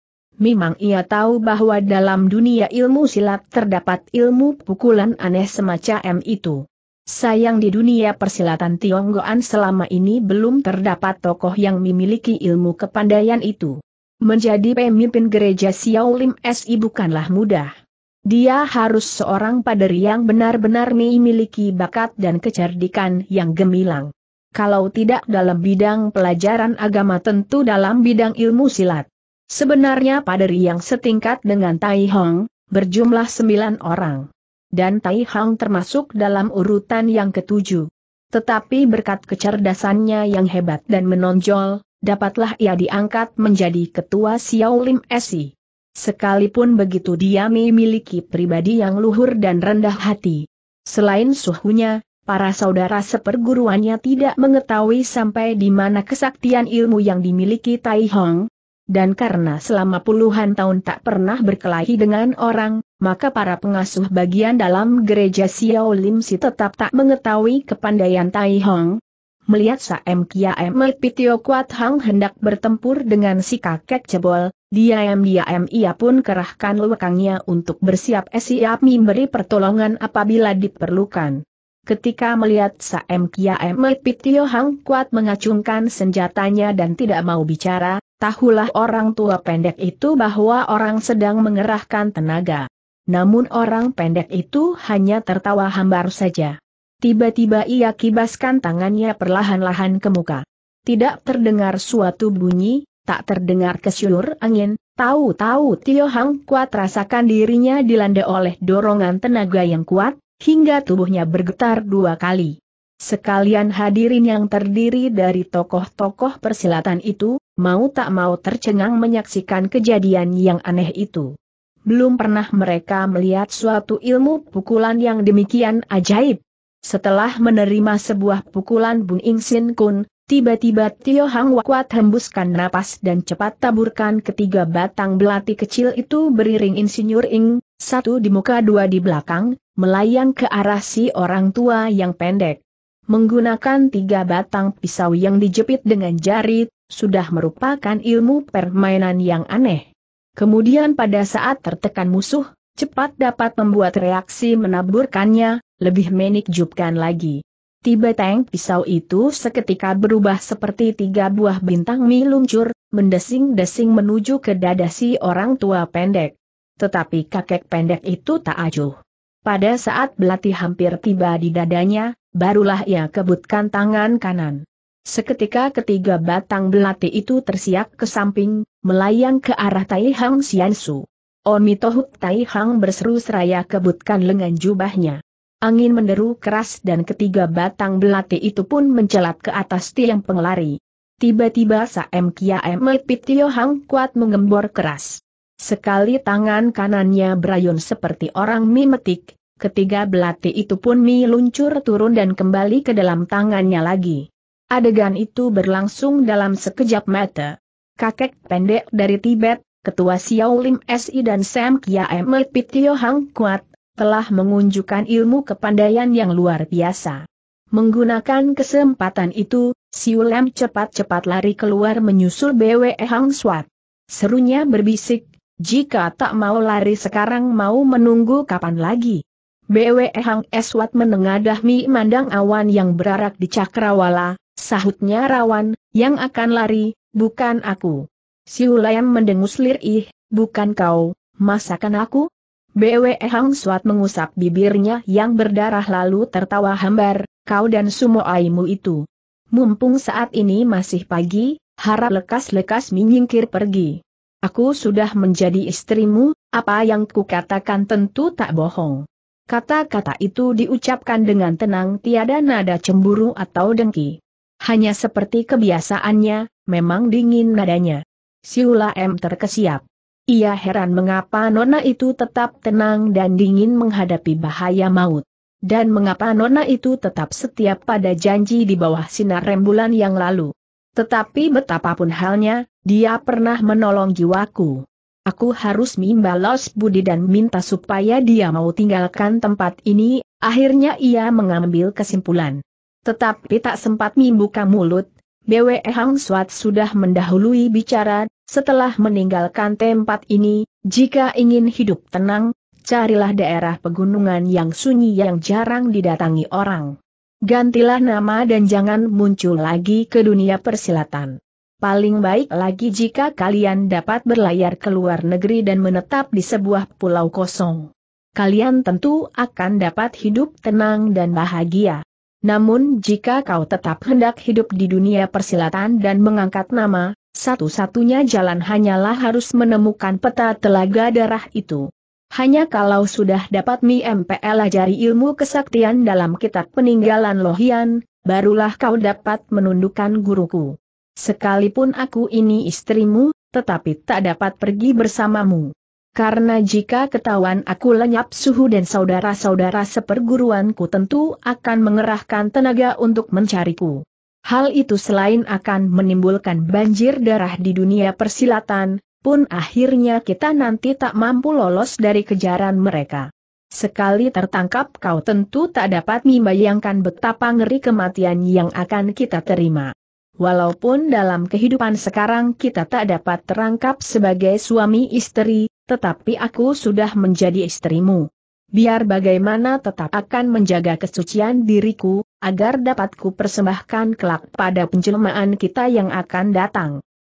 Memang ia tahu bahwa dalam dunia ilmu silat terdapat ilmu pukulan aneh semacam itu. Sayang di dunia persilatan Tionggoan selama ini belum terdapat tokoh yang memiliki ilmu kepandaian itu. Menjadi pemimpin gereja Xiaolim SI bukanlah mudah. Dia harus seorang pader yang benar-benar memiliki bakat dan kecerdikan yang gemilang. Kalau tidak dalam bidang pelajaran agama tentu dalam bidang ilmu silat. Sebenarnya paderi yang setingkat dengan Tai Hong, berjumlah sembilan orang. Dan Tai Hong termasuk dalam urutan yang ketujuh. Tetapi berkat kecerdasannya yang hebat dan menonjol, dapatlah ia diangkat menjadi ketua Xiao Lim Esi. Sekalipun begitu dia memiliki pribadi yang luhur dan rendah hati. Selain suhunya, para saudara seperguruannya tidak mengetahui sampai di mana kesaktian ilmu yang dimiliki Tai Hong, dan karena selama puluhan tahun tak pernah berkelahi dengan orang, maka para pengasuh bagian dalam gereja Xiao Lim Si tetap tak mengetahui kepandaian Tai Hong. Melihat Saem Kia Emet Pitio Kuat Hang hendak bertempur dengan si kakek cebol, diam-diam ia pun kerahkan lekangnya untuk bersiap siap memberi pertolongan apabila diperlukan. Ketika melihat Saem Kia Emet Pitio Hang kuat mengacungkan senjatanya dan tidak mau bicara, Tahulah orang tua pendek itu bahwa orang sedang mengerahkan tenaga. Namun orang pendek itu hanya tertawa hambar saja. Tiba-tiba ia kibaskan tangannya perlahan-lahan ke muka. Tidak terdengar suatu bunyi, tak terdengar kesyulur angin, tahu-tahu Tio Hang kuat rasakan dirinya dilanda oleh dorongan tenaga yang kuat, hingga tubuhnya bergetar dua kali. Sekalian hadirin yang terdiri dari tokoh-tokoh persilatan itu, mau tak mau tercengang menyaksikan kejadian yang aneh itu. Belum pernah mereka melihat suatu ilmu pukulan yang demikian ajaib. Setelah menerima sebuah pukulan Bun Ing Sin Kun, tiba-tiba Tio Hang Wakwat hembuskan napas dan cepat taburkan ketiga batang belati kecil itu beriring insinyur ing, satu di muka dua di belakang, melayang ke arah si orang tua yang pendek. Menggunakan tiga batang pisau yang dijepit dengan jari, sudah merupakan ilmu permainan yang aneh. Kemudian pada saat tertekan musuh, cepat dapat membuat reaksi menaburkannya, lebih menikjubkan lagi. Tiba tank pisau itu seketika berubah seperti tiga buah bintang mie luncur, mendesing-desing menuju ke dada si orang tua pendek. Tetapi kakek pendek itu tak acuh. Pada saat belati hampir tiba di dadanya, barulah ia kebutkan tangan kanan. Seketika ketiga batang belati itu tersiak ke samping, melayang ke arah Tai Hang Xiansu. Omi Tohut Tai Hang berseru seraya kebutkan lengan jubahnya. Angin menderu keras dan ketiga batang belati itu pun mencelat ke atas tiang pengelari. Tiba-tiba Saem Kia Emet Hang kuat mengembor keras. Sekali tangan kanannya berayun seperti orang mimetik, ketiga belati itu pun mi luncur turun dan kembali ke dalam tangannya lagi. Adegan itu berlangsung dalam sekejap mata. Kakek pendek dari Tibet, Ketua Xiao Lim SI dan Sam Kiaem Pitio Hang Kuat, telah mengunjukkan ilmu kepandaian yang luar biasa. Menggunakan kesempatan itu, Lim cepat-cepat lari keluar menyusul BWE Hang Swat. Serunya berbisik, jika tak mau lari sekarang mau menunggu kapan lagi. BWE Hang Swat menengadah mi mandang awan yang berarak di cakrawala, Sahutnya rawan, yang akan lari, bukan aku. Siulayam mendengus lirih, bukan kau, masakan aku? BW Hang Suat mengusap bibirnya yang berdarah lalu tertawa hambar, kau dan semua sumoaimu itu. Mumpung saat ini masih pagi, harap lekas-lekas menyingkir pergi. Aku sudah menjadi istrimu, apa yang kukatakan tentu tak bohong. Kata-kata itu diucapkan dengan tenang tiada nada cemburu atau dengki. Hanya seperti kebiasaannya, memang dingin nadanya. Siula M terkesiap. Ia heran mengapa nona itu tetap tenang dan dingin menghadapi bahaya maut. Dan mengapa nona itu tetap setia pada janji di bawah sinar rembulan yang lalu. Tetapi betapapun halnya, dia pernah menolong jiwaku. Aku harus membalas budi dan minta supaya dia mau tinggalkan tempat ini, akhirnya ia mengambil kesimpulan. Tetapi tak sempat membuka mulut, BWE Hang Suat sudah mendahului bicara, setelah meninggalkan tempat ini, jika ingin hidup tenang, carilah daerah pegunungan yang sunyi yang jarang didatangi orang. Gantilah nama dan jangan muncul lagi ke dunia persilatan. Paling baik lagi jika kalian dapat berlayar ke luar negeri dan menetap di sebuah pulau kosong. Kalian tentu akan dapat hidup tenang dan bahagia. Namun jika kau tetap hendak hidup di dunia persilatan dan mengangkat nama, satu-satunya jalan hanyalah harus menemukan peta telaga darah itu. Hanya kalau sudah dapat Mi MPL ajari ilmu kesaktian dalam kitab peninggalan Lohian, barulah kau dapat menundukkan guruku. Sekalipun aku ini istrimu, tetapi tak dapat pergi bersamamu. Karena jika ketahuan aku lenyap suhu dan saudara-saudara seperguruanku tentu akan mengerahkan tenaga untuk mencariku. Hal itu selain akan menimbulkan banjir darah di dunia persilatan, pun akhirnya kita nanti tak mampu lolos dari kejaran mereka. Sekali tertangkap kau tentu tak dapat membayangkan betapa ngeri kematian yang akan kita terima. Walaupun dalam kehidupan sekarang kita tak dapat terangkap sebagai suami istri, tetapi aku sudah menjadi istrimu. Biar bagaimana tetap akan menjaga kesucian diriku, agar dapatku persembahkan kelak pada penjelmaan kita yang akan datang.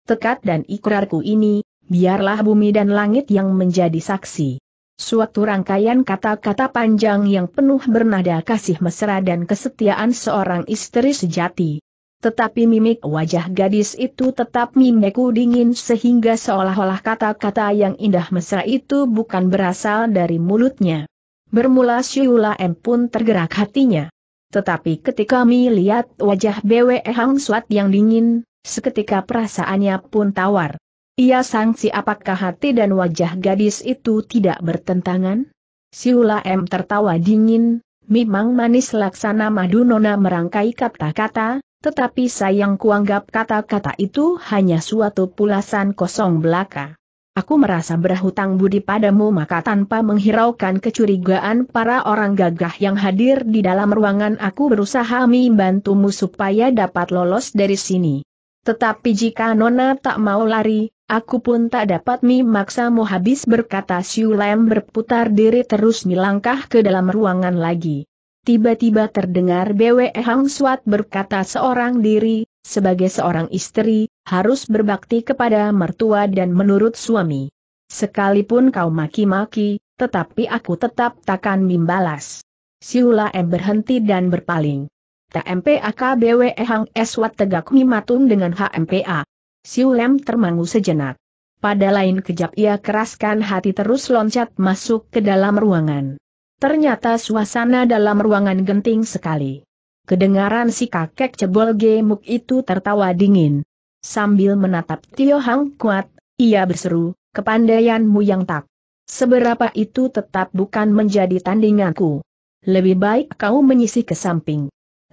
Tekad dan ikrarku ini, biarlah bumi dan langit yang menjadi saksi. Suatu rangkaian kata-kata panjang yang penuh bernada kasih mesra dan kesetiaan seorang istri sejati. Tetapi mimik wajah gadis itu tetap mimikku dingin sehingga seolah-olah kata-kata yang indah mesra itu bukan berasal dari mulutnya. Bermula Siula M pun tergerak hatinya. Tetapi ketika Mi lihat wajah BW Hang Suat yang dingin, seketika perasaannya pun tawar. Ia sangsi apakah hati dan wajah gadis itu tidak bertentangan? Siula M tertawa dingin, memang manis laksana madu nona merangkai kata-kata, tetapi sayang kuanggap kata-kata itu hanya suatu pulasan kosong belaka. Aku merasa berhutang budi padamu maka tanpa menghiraukan kecurigaan para orang gagah yang hadir di dalam ruangan aku berusaha membantumu supaya dapat lolos dari sini. Tetapi jika Nona tak mau lari, aku pun tak dapat memaksamu habis berkata Siulem berputar diri terus melangkah ke dalam ruangan lagi. Tiba-tiba terdengar BW Hang Suat berkata seorang diri, sebagai seorang istri, harus berbakti kepada mertua dan menurut suami. Sekalipun kau maki-maki, tetapi aku tetap takkan membalas. Siula M berhenti dan berpaling. TMPAK BW Hang Eswat tegak mimatung dengan HMPA. Siulem termangu sejenak. Pada lain kejap ia keraskan hati terus loncat masuk ke dalam ruangan. Ternyata suasana dalam ruangan genting sekali. Kedengaran si kakek cebol gemuk itu tertawa dingin. Sambil menatap Tio Hang kuat, ia berseru, kepandaianmu yang tak. Seberapa itu tetap bukan menjadi tandinganku. Lebih baik kau menyisih ke samping.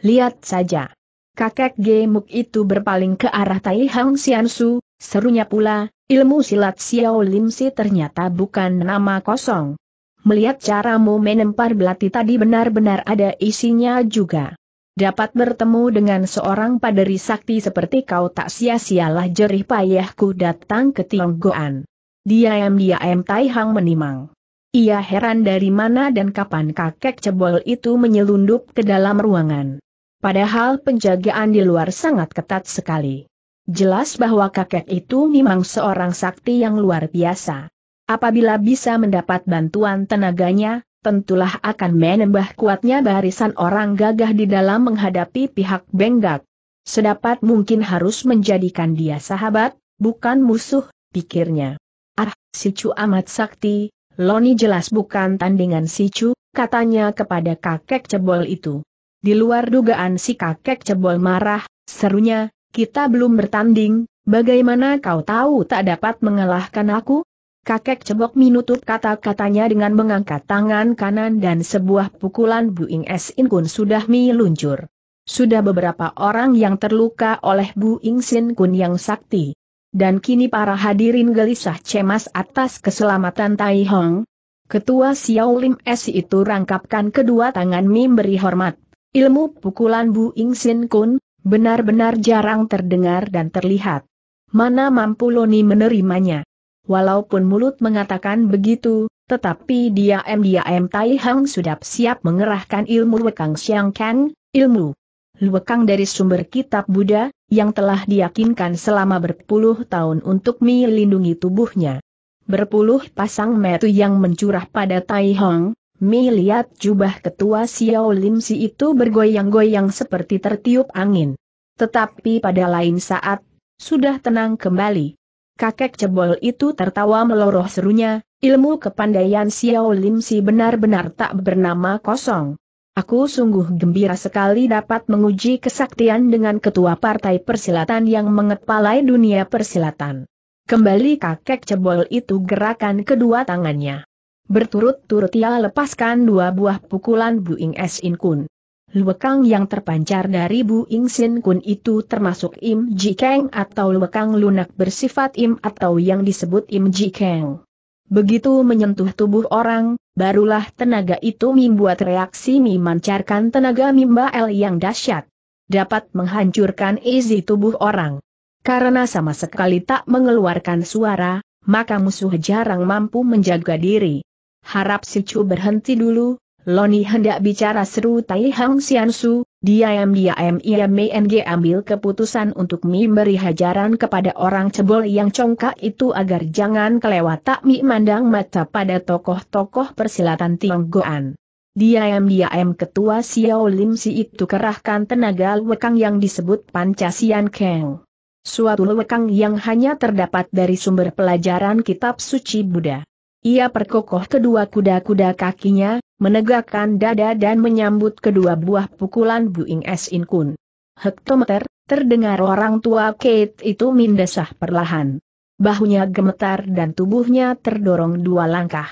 Lihat saja. Kakek gemuk itu berpaling ke arah Tai Hang Su, serunya pula, ilmu silat Xiao Lim Si ternyata bukan nama kosong. Melihat caramu menempar belati tadi benar-benar ada isinya juga. Dapat bertemu dengan seorang paderi sakti seperti kau tak sia-sialah jerih payahku datang ke Tionggoan. Diam-diam Tai Hang menimang. Ia heran dari mana dan kapan kakek cebol itu menyelundup ke dalam ruangan. Padahal penjagaan di luar sangat ketat sekali. Jelas bahwa kakek itu memang seorang sakti yang luar biasa. Apabila bisa mendapat bantuan tenaganya, tentulah akan menambah kuatnya barisan orang gagah di dalam menghadapi pihak Benggak. Sedapat mungkin harus menjadikan dia sahabat, bukan musuh, pikirnya. Ah, si Chu amat sakti, Loni jelas bukan tandingan si Chu, katanya kepada kakek cebol itu. Di luar dugaan si kakek cebol marah, serunya, kita belum bertanding, bagaimana kau tahu tak dapat mengalahkan aku? Kakek cebok menutup kata-katanya dengan mengangkat tangan kanan dan sebuah pukulan Buing S In Kun sudah meluncur. Sudah beberapa orang yang terluka oleh Buing Sin Kun yang sakti. Dan kini para hadirin gelisah cemas atas keselamatan Tai Hong. Ketua Xiao Lim S itu rangkapkan kedua tangan memberi hormat. Ilmu pukulan Bu Ing Sin Kun, benar-benar jarang terdengar dan terlihat. Mana mampu Loni menerimanya. Walaupun mulut mengatakan begitu, tetapi dia diam Tai Hang sudah siap mengerahkan ilmu Wekang Xiang Kang, ilmu Luekang dari sumber kitab Buddha, yang telah diyakinkan selama berpuluh tahun untuk melindungi tubuhnya. Berpuluh pasang metu yang mencurah pada Tai Hang, Mi jubah ketua Xiao Lim Si itu bergoyang-goyang seperti tertiup angin. Tetapi pada lain saat, sudah tenang kembali. Kakek cebol itu tertawa meloroh serunya, ilmu kepandaian Xiao Lim Si benar-benar tak bernama kosong. Aku sungguh gembira sekali dapat menguji kesaktian dengan ketua partai persilatan yang mengepalai dunia persilatan. Kembali kakek cebol itu gerakan kedua tangannya. Berturut-turut ia lepaskan dua buah pukulan Buing Es In Kun. Luekang yang terpancar dari Bu Ing Sin Kun itu termasuk Im Ji Kang atau luekang lunak bersifat Im atau yang disebut Im Ji Kang. Begitu menyentuh tubuh orang, barulah tenaga itu membuat reaksi memancarkan tenaga L yang dahsyat. Dapat menghancurkan isi tubuh orang. Karena sama sekali tak mengeluarkan suara, maka musuh jarang mampu menjaga diri. Harap si Chu berhenti dulu, Loni hendak bicara seru Tai Hang Sian Su, diam-diam ia MNG ambil keputusan untuk memberi hajaran kepada orang cebol yang congkak itu agar jangan kelewat tak mi mandang mata pada tokoh-tokoh persilatan Tionggoan. Diam-diam ketua Xiao Lim Si itu kerahkan tenaga lekang yang disebut Pancasian Keng suatu lewekang yang hanya terdapat dari sumber pelajaran kitab suci Buddha. Ia perkokoh kedua kuda-kuda kakinya, menegakkan dada dan menyambut kedua buah pukulan Buing Sin Kun. Hektometer, terdengar orang tua Kate itu mindesah perlahan. Bahunya gemetar dan tubuhnya terdorong dua langkah.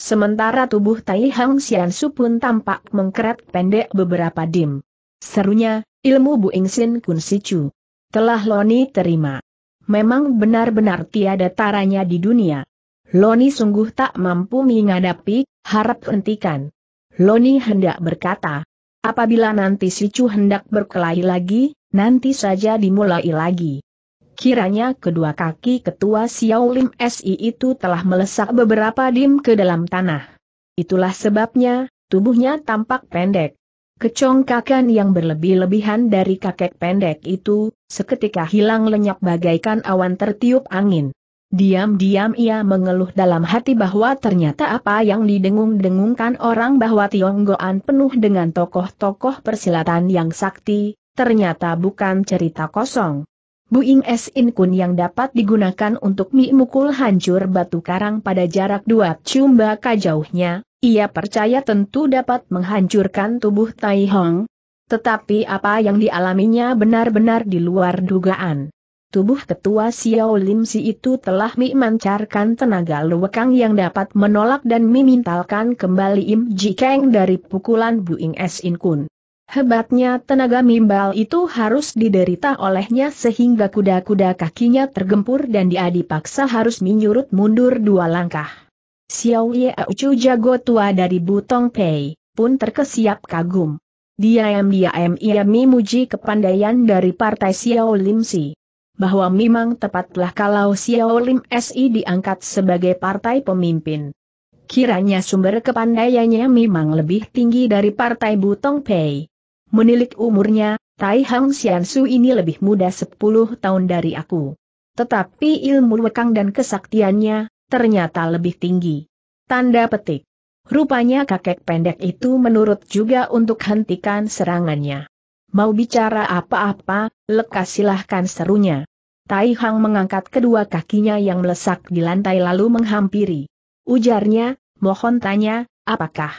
Sementara tubuh Tai Hang Sian Su pun tampak mengkeret pendek beberapa dim. Serunya, ilmu Ing Sin Kun Chu Telah Loni terima. Memang benar-benar tiada taranya di dunia. Loni sungguh tak mampu menghadapi, harap hentikan. Loni hendak berkata, apabila nanti si Chu hendak berkelahi lagi, nanti saja dimulai lagi. Kiranya kedua kaki ketua Xiao Lim SI itu telah melesak beberapa dim ke dalam tanah. Itulah sebabnya, tubuhnya tampak pendek. Kecongkakan yang berlebih-lebihan dari kakek pendek itu, seketika hilang lenyap bagaikan awan tertiup angin. Diam-diam ia mengeluh dalam hati bahwa ternyata apa yang didengung-dengungkan orang bahwa Tionggoan penuh dengan tokoh-tokoh persilatan yang sakti, ternyata bukan cerita kosong. Buing Es In Kun yang dapat digunakan untuk mi mukul hancur batu karang pada jarak dua cumbaka kajauhnya, ia percaya tentu dapat menghancurkan tubuh Tai Hong. Tetapi apa yang dialaminya benar-benar di luar dugaan. Tubuh ketua Xiao Lim Si itu telah memancarkan tenaga luwekang yang dapat menolak dan memintalkan kembali Im Ji Kang dari pukulan Bu Ing Es In Kun. Hebatnya tenaga mimbal itu harus diderita olehnya sehingga kuda-kuda kakinya tergempur dan dia dipaksa harus menyurut mundur dua langkah. Xiao Ye Ucu jago tua dari Butong Pei, pun terkesiap kagum. dia diam ia memuji kepandaian dari partai Xiao Lim Si bahwa memang tepatlah kalau Xiao Lim SI diangkat sebagai partai pemimpin. Kiranya sumber kepandaiannya memang lebih tinggi dari partai Butong Pei. Menilik umurnya, Tai Hang Xiansu ini lebih muda 10 tahun dari aku. Tetapi ilmu wekang dan kesaktiannya, ternyata lebih tinggi. Tanda petik. Rupanya kakek pendek itu menurut juga untuk hentikan serangannya. Mau bicara apa-apa, lekas silahkan serunya. Tai Hang mengangkat kedua kakinya yang melesak di lantai lalu menghampiri. Ujarnya, mohon tanya, apakah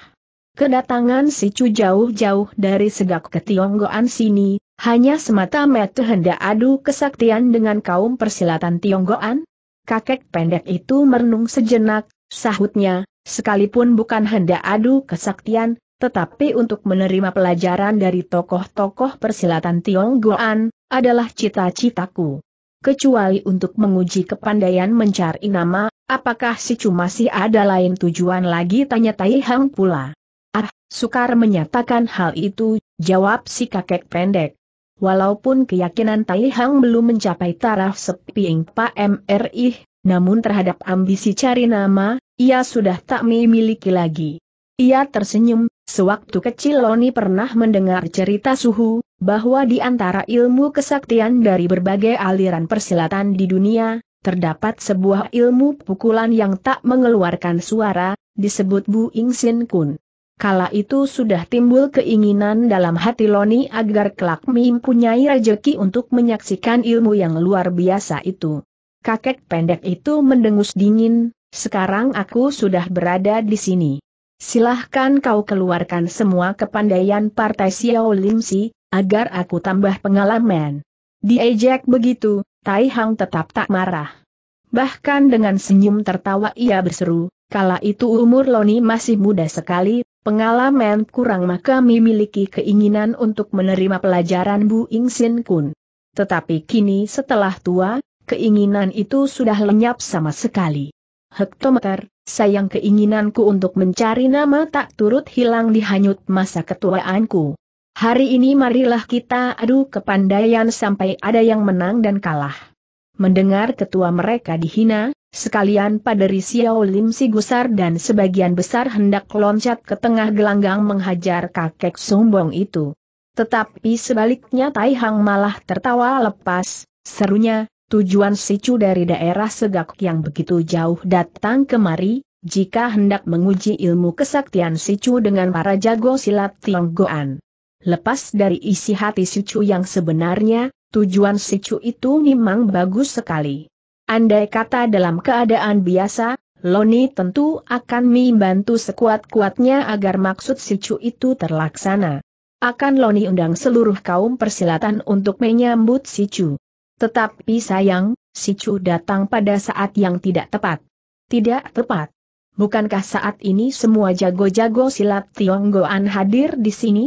kedatangan si Cu jauh-jauh dari segak ke Tionggoan sini, hanya semata-mata hendak adu kesaktian dengan kaum persilatan Tionggoan? Kakek pendek itu merenung sejenak, sahutnya, sekalipun bukan hendak adu kesaktian, tetapi untuk menerima pelajaran dari tokoh-tokoh persilatan Tionggoan, adalah cita-citaku. Kecuali untuk menguji kepandaian mencari nama, apakah si masih ada lain tujuan lagi tanya Tai Hang pula. Ah, sukar menyatakan hal itu, jawab si kakek pendek. Walaupun keyakinan Tai Hang belum mencapai taraf seping Pak MRI, namun terhadap ambisi cari nama, ia sudah tak memiliki lagi. Ia tersenyum, Sewaktu kecil Loni pernah mendengar cerita suhu, bahwa di antara ilmu kesaktian dari berbagai aliran persilatan di dunia, terdapat sebuah ilmu pukulan yang tak mengeluarkan suara, disebut Bu Ing Sin Kun. Kala itu sudah timbul keinginan dalam hati Loni agar kelak mempunyai rejeki untuk menyaksikan ilmu yang luar biasa itu. Kakek pendek itu mendengus dingin, sekarang aku sudah berada di sini silahkan kau keluarkan semua kepandaian partai Xiao Lim Si, agar aku tambah pengalaman. Diejek begitu, Tai Hang tetap tak marah. Bahkan dengan senyum tertawa ia berseru, kala itu umur Loni masih muda sekali, pengalaman kurang maka memiliki keinginan untuk menerima pelajaran Bu Ing Sin Kun. Tetapi kini setelah tua, keinginan itu sudah lenyap sama sekali hektometer, sayang keinginanku untuk mencari nama tak turut hilang di hanyut masa ketuaanku. Hari ini marilah kita adu kepandaian sampai ada yang menang dan kalah. Mendengar ketua mereka dihina, sekalian paderi Xiao Lim si gusar dan sebagian besar hendak loncat ke tengah gelanggang menghajar kakek sombong itu. Tetapi sebaliknya Tai Hang malah tertawa lepas, serunya, tujuan Chu dari daerah Segak yang begitu jauh datang kemari, jika hendak menguji ilmu kesaktian Chu dengan para jago silat Tionggoan. Lepas dari isi hati Chu yang sebenarnya, tujuan Chu itu memang bagus sekali. Andai kata dalam keadaan biasa, Loni tentu akan membantu sekuat-kuatnya agar maksud Chu itu terlaksana. Akan Loni undang seluruh kaum persilatan untuk menyambut Chu. Tetapi sayang, si Chu datang pada saat yang tidak tepat. Tidak tepat. Bukankah saat ini semua jago-jago silat Tionggoan hadir di sini?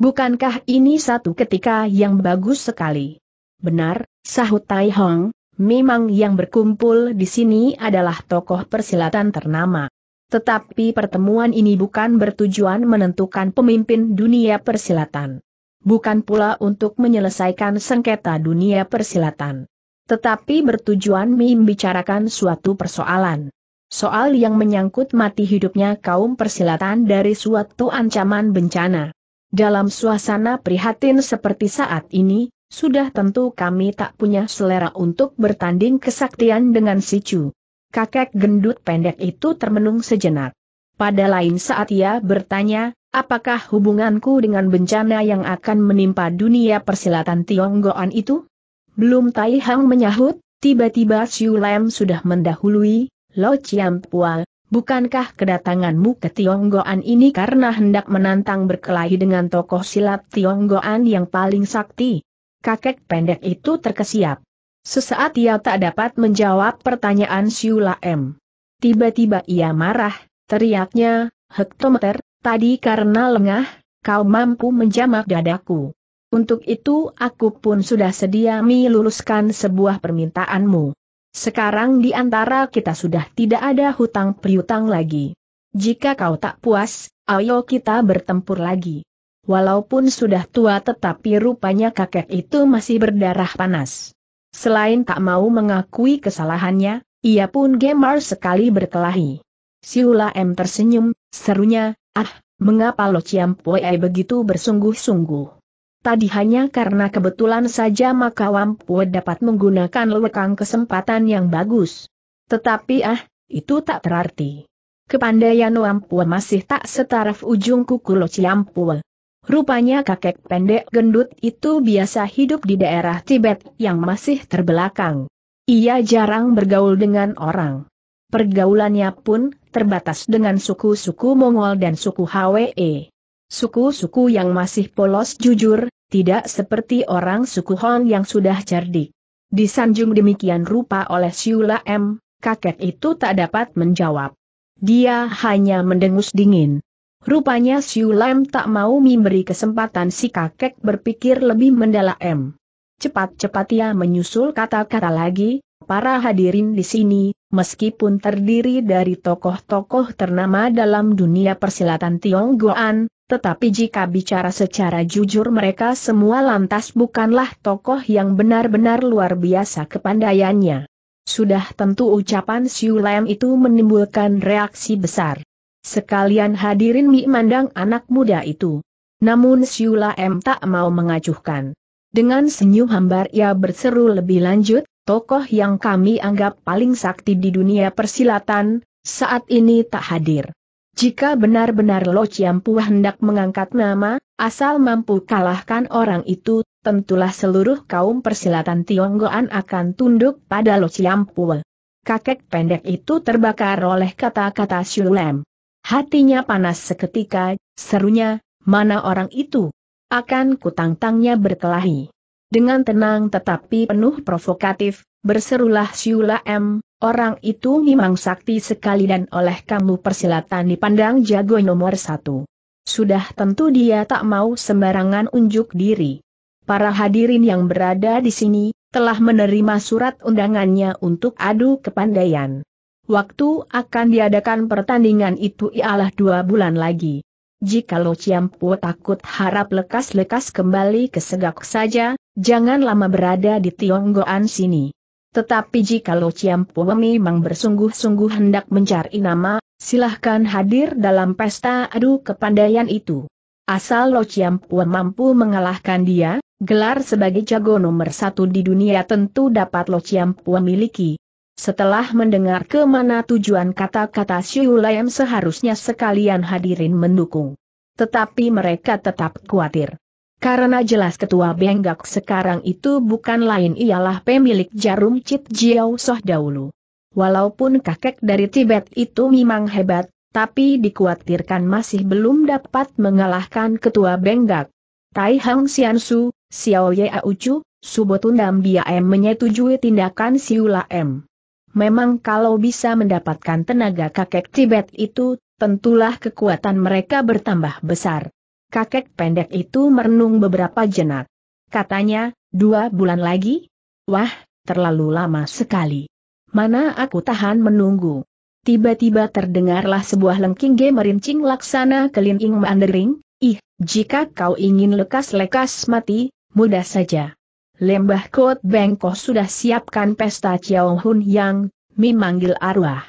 Bukankah ini satu ketika yang bagus sekali? Benar, sahut Tai Hong, memang yang berkumpul di sini adalah tokoh persilatan ternama. Tetapi pertemuan ini bukan bertujuan menentukan pemimpin dunia persilatan bukan pula untuk menyelesaikan sengketa dunia persilatan. Tetapi bertujuan membicarakan suatu persoalan. Soal yang menyangkut mati hidupnya kaum persilatan dari suatu ancaman bencana. Dalam suasana prihatin seperti saat ini, sudah tentu kami tak punya selera untuk bertanding kesaktian dengan si Chu. Kakek gendut pendek itu termenung sejenak. Pada lain saat ia bertanya, Apakah hubunganku dengan bencana yang akan menimpa dunia persilatan Tionggoan itu? Belum Tai Hang menyahut, tiba-tiba Siu Lam sudah mendahului, Lo Chiam Pual, bukankah kedatanganmu ke Tionggoan ini karena hendak menantang berkelahi dengan tokoh silat Tionggoan yang paling sakti? Kakek pendek itu terkesiap. Sesaat ia tak dapat menjawab pertanyaan Siu Lam. Tiba-tiba ia marah, teriaknya, hektometer, Tadi karena lengah, kau mampu menjamak dadaku. Untuk itu aku pun sudah sedia meluluskan sebuah permintaanmu. Sekarang di antara kita sudah tidak ada hutang piutang lagi. Jika kau tak puas, ayo kita bertempur lagi. Walaupun sudah tua tetapi rupanya kakek itu masih berdarah panas. Selain tak mau mengakui kesalahannya, ia pun gemar sekali berkelahi. Siula M tersenyum, serunya, Ah, mengapa Lo Chiam Puei begitu bersungguh-sungguh? Tadi hanya karena kebetulan saja maka Wampue dapat menggunakan lekang kesempatan yang bagus. Tetapi ah, itu tak berarti. Kepandaian Wampue masih tak setaraf ujung kuku Lo Ciampue. Rupanya kakek pendek gendut itu biasa hidup di daerah Tibet yang masih terbelakang. Ia jarang bergaul dengan orang pergaulannya pun terbatas dengan suku-suku Mongol dan suku Hwe. Suku-suku yang masih polos jujur, tidak seperti orang suku Hon yang sudah cerdik. Disanjung demikian rupa oleh Siula M, kakek itu tak dapat menjawab. Dia hanya mendengus dingin. Rupanya Siula M tak mau memberi kesempatan si kakek berpikir lebih mendalam. Cepat-cepat ia menyusul kata-kata lagi, Para hadirin di sini, meskipun terdiri dari tokoh-tokoh ternama dalam dunia persilatan Tionggoan, tetapi jika bicara secara jujur mereka semua lantas bukanlah tokoh yang benar-benar luar biasa kepandaiannya. Sudah tentu ucapan Siu Lam itu menimbulkan reaksi besar. Sekalian hadirin mi mandang anak muda itu. Namun Siu Lam tak mau mengacuhkan. Dengan senyum hambar ia berseru lebih lanjut, tokoh yang kami anggap paling sakti di dunia persilatan, saat ini tak hadir. Jika benar-benar Lo Chiampu hendak mengangkat nama, asal mampu kalahkan orang itu, tentulah seluruh kaum persilatan Tionggoan akan tunduk pada Lo Chiampu. Kakek pendek itu terbakar oleh kata-kata Shulem. Hatinya panas seketika, serunya, mana orang itu? Akan kutang tangnya berkelahi. Dengan tenang tetapi penuh provokatif, berserulah Siula M, orang itu memang sakti sekali dan oleh kamu persilatan dipandang jago nomor satu. Sudah tentu dia tak mau sembarangan unjuk diri. Para hadirin yang berada di sini, telah menerima surat undangannya untuk adu kepandaian. Waktu akan diadakan pertandingan itu ialah dua bulan lagi. Jika lo Ciampu takut harap lekas-lekas kembali ke segak saja, jangan lama berada di Tionggoan sini. Tetapi jika Lo Chiam Ciampu memang bersungguh-sungguh hendak mencari nama, silahkan hadir dalam pesta adu kepandaian itu. Asal Lo Ciampu mampu mengalahkan dia, gelar sebagai jago nomor satu di dunia tentu dapat Lo Ciampu miliki. Setelah mendengar kemana tujuan kata-kata Siulayam seharusnya sekalian hadirin mendukung. Tetapi mereka tetap khawatir. Karena jelas ketua Benggak sekarang itu bukan lain ialah pemilik jarum Cit Jiao Soh dahulu. Walaupun kakek dari Tibet itu memang hebat, tapi dikhawatirkan masih belum dapat mengalahkan ketua Benggak. Tai Hang Su, Xiao Ye Aucu, Subotundam M menyetujui tindakan Siula M. Memang kalau bisa mendapatkan tenaga kakek Tibet itu, tentulah kekuatan mereka bertambah besar. Kakek pendek itu merenung beberapa jenak. Katanya, dua bulan lagi? Wah, terlalu lama sekali. Mana aku tahan menunggu. Tiba-tiba terdengarlah sebuah lengking gemerincing laksana kelingking mandering. Ih, jika kau ingin lekas-lekas mati, mudah saja. Lembah Kot Bengko sudah siapkan pesta Chiao Hun Yang, Memanggil arwah.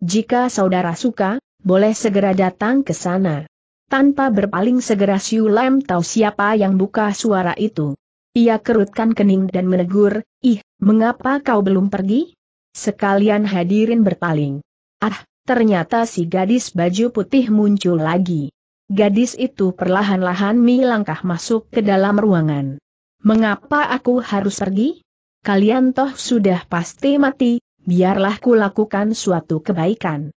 Jika saudara suka, boleh segera datang ke sana. Tanpa berpaling segera Siu Lam tahu siapa yang buka suara itu. Ia kerutkan kening dan menegur, ih, mengapa kau belum pergi? Sekalian hadirin berpaling. Ah, ternyata si gadis baju putih muncul lagi. Gadis itu perlahan-lahan melangkah masuk ke dalam ruangan. Mengapa aku harus pergi? Kalian toh sudah pasti mati, biarlah kulakukan suatu kebaikan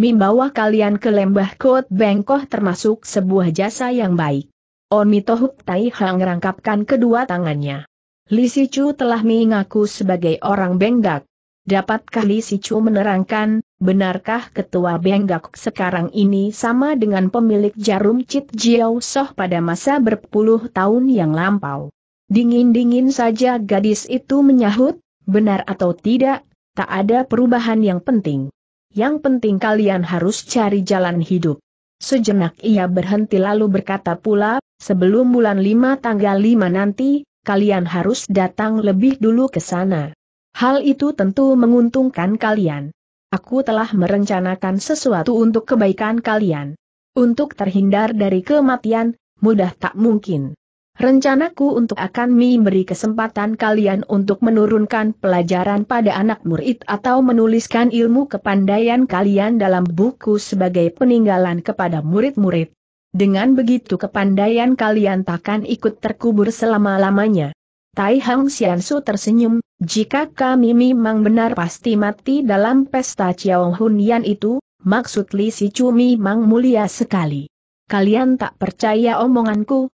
membawa kalian ke lembah Kot Bengkoh termasuk sebuah jasa yang baik. Onmi Tohuk Tai Hang rangkapkan kedua tangannya. Li Sichu telah mengaku sebagai orang Benggak. Dapatkah Li Sichu menerangkan, benarkah ketua Benggak sekarang ini sama dengan pemilik jarum Cit Jiao Soh pada masa berpuluh tahun yang lampau? Dingin-dingin saja gadis itu menyahut, benar atau tidak, tak ada perubahan yang penting yang penting kalian harus cari jalan hidup. Sejenak ia berhenti lalu berkata pula, sebelum bulan 5 tanggal 5 nanti, kalian harus datang lebih dulu ke sana. Hal itu tentu menguntungkan kalian. Aku telah merencanakan sesuatu untuk kebaikan kalian. Untuk terhindar dari kematian, mudah tak mungkin. Rencanaku untuk akan memberi kesempatan kalian untuk menurunkan pelajaran pada anak murid atau menuliskan ilmu kepandaian kalian dalam buku sebagai peninggalan kepada murid-murid. Dengan begitu kepandaian kalian takkan ikut terkubur selama-lamanya. Tai Hang Xiansu tersenyum, jika kami memang benar pasti mati dalam pesta Chiao Hunian itu, maksud Li Si Chu memang mulia sekali. Kalian tak percaya omonganku,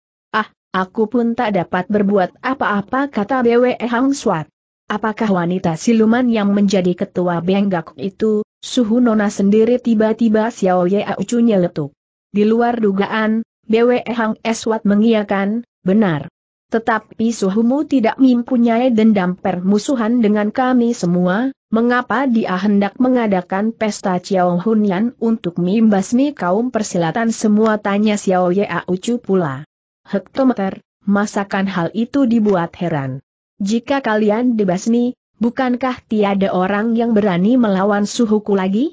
Aku pun tak dapat berbuat apa-apa kata BWE Hang Swat. Apakah wanita siluman yang menjadi ketua Benggak itu, suhu nona sendiri tiba-tiba Xiao Ye Aucunya letuk. Di luar dugaan, BWE Hang Eswat mengiyakan, benar. Tetapi suhumu tidak mempunyai dendam permusuhan dengan kami semua, mengapa dia hendak mengadakan pesta Xiao Hunyan untuk membasmi kaum persilatan semua tanya Xiao Ye Aucu pula hektometer, masakan hal itu dibuat heran. Jika kalian dibasmi, bukankah tiada orang yang berani melawan suhuku lagi?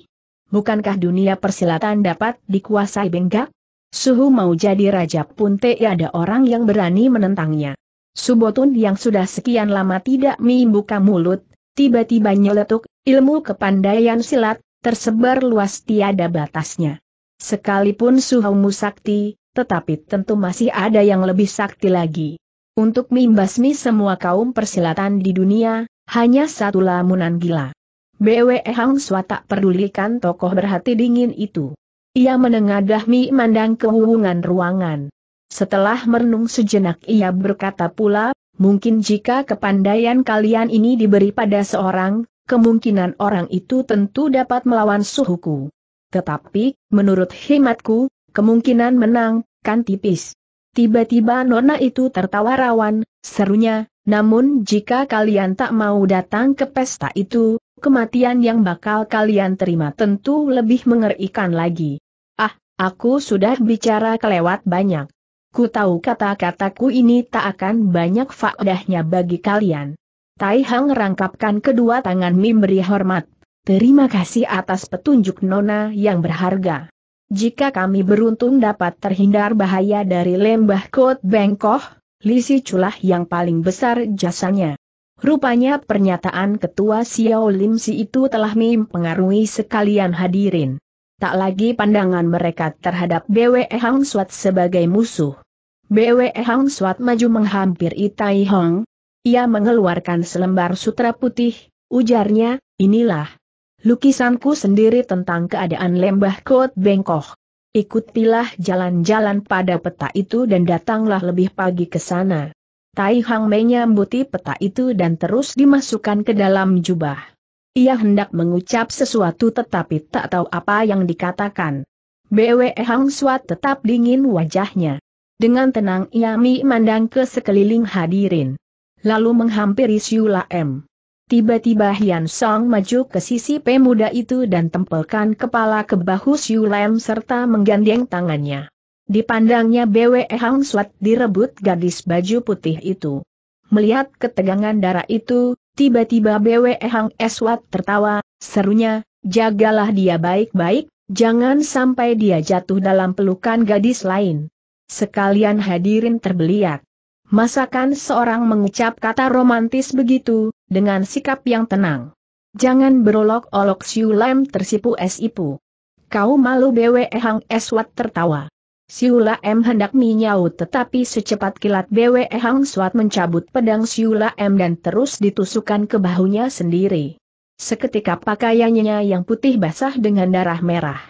Bukankah dunia persilatan dapat dikuasai benggak? Suhu mau jadi raja pun tiada orang yang berani menentangnya. Subotun yang sudah sekian lama tidak membuka mulut, tiba-tiba nyeletuk, ilmu kepandaian silat, tersebar luas tiada batasnya. Sekalipun Suhu Sakti, tetapi tentu masih ada yang lebih sakti lagi. Untuk membasmi semua kaum persilatan di dunia, hanya satu lamunan gila. BWE Hang Swa tak pedulikan tokoh berhati dingin itu. Ia menengadah mi mandang kehubungan ruangan. Setelah merenung sejenak ia berkata pula, mungkin jika kepandaian kalian ini diberi pada seorang, kemungkinan orang itu tentu dapat melawan suhuku. Tetapi, menurut himatku, Kemungkinan menang, kan tipis. Tiba-tiba nona itu tertawa rawan, serunya, namun jika kalian tak mau datang ke pesta itu, kematian yang bakal kalian terima tentu lebih mengerikan lagi. Ah, aku sudah bicara kelewat banyak. Ku tahu kata-kataku ini tak akan banyak faedahnya bagi kalian. Tai Hang rangkapkan kedua tangan memberi hormat. Terima kasih atas petunjuk Nona yang berharga. Jika kami beruntung dapat terhindar bahaya dari lembah Kot Bengkoh, Lisi Culah yang paling besar jasanya. Rupanya pernyataan ketua Xiao Lim Si itu telah mempengaruhi sekalian hadirin. Tak lagi pandangan mereka terhadap BWE Hang Suat sebagai musuh. BWE Hang Suat maju menghampiri Tai Hong. Ia mengeluarkan selembar sutra putih, ujarnya, inilah, lukisanku sendiri tentang keadaan lembah Kot bengkok. Ikutilah jalan-jalan pada peta itu dan datanglah lebih pagi ke sana. Tai Hang menyambuti peta itu dan terus dimasukkan ke dalam jubah. Ia hendak mengucap sesuatu tetapi tak tahu apa yang dikatakan. BWE Hang Suat tetap dingin wajahnya. Dengan tenang ia memandang ke sekeliling hadirin. Lalu menghampiri Siula M. Tiba-tiba Hian Song maju ke sisi pemuda itu dan tempelkan kepala ke bahu Xiu Lam serta menggandeng tangannya. Dipandangnya BW Hang Swat direbut gadis baju putih itu. Melihat ketegangan darah itu, tiba-tiba BW Hang Eswat tertawa, serunya, jagalah dia baik-baik, jangan sampai dia jatuh dalam pelukan gadis lain. Sekalian hadirin terbeliak. Masakan seorang mengucap kata romantis begitu, dengan sikap yang tenang. Jangan berolok-olok Siu Lam tersipu esipu. Kau malu BWE Hang Eswat tertawa. Siu Lam hendak menyaut tetapi secepat kilat BWE Hang Swat mencabut pedang Siu Lam dan terus ditusukkan ke bahunya sendiri. Seketika pakaiannya yang putih basah dengan darah merah.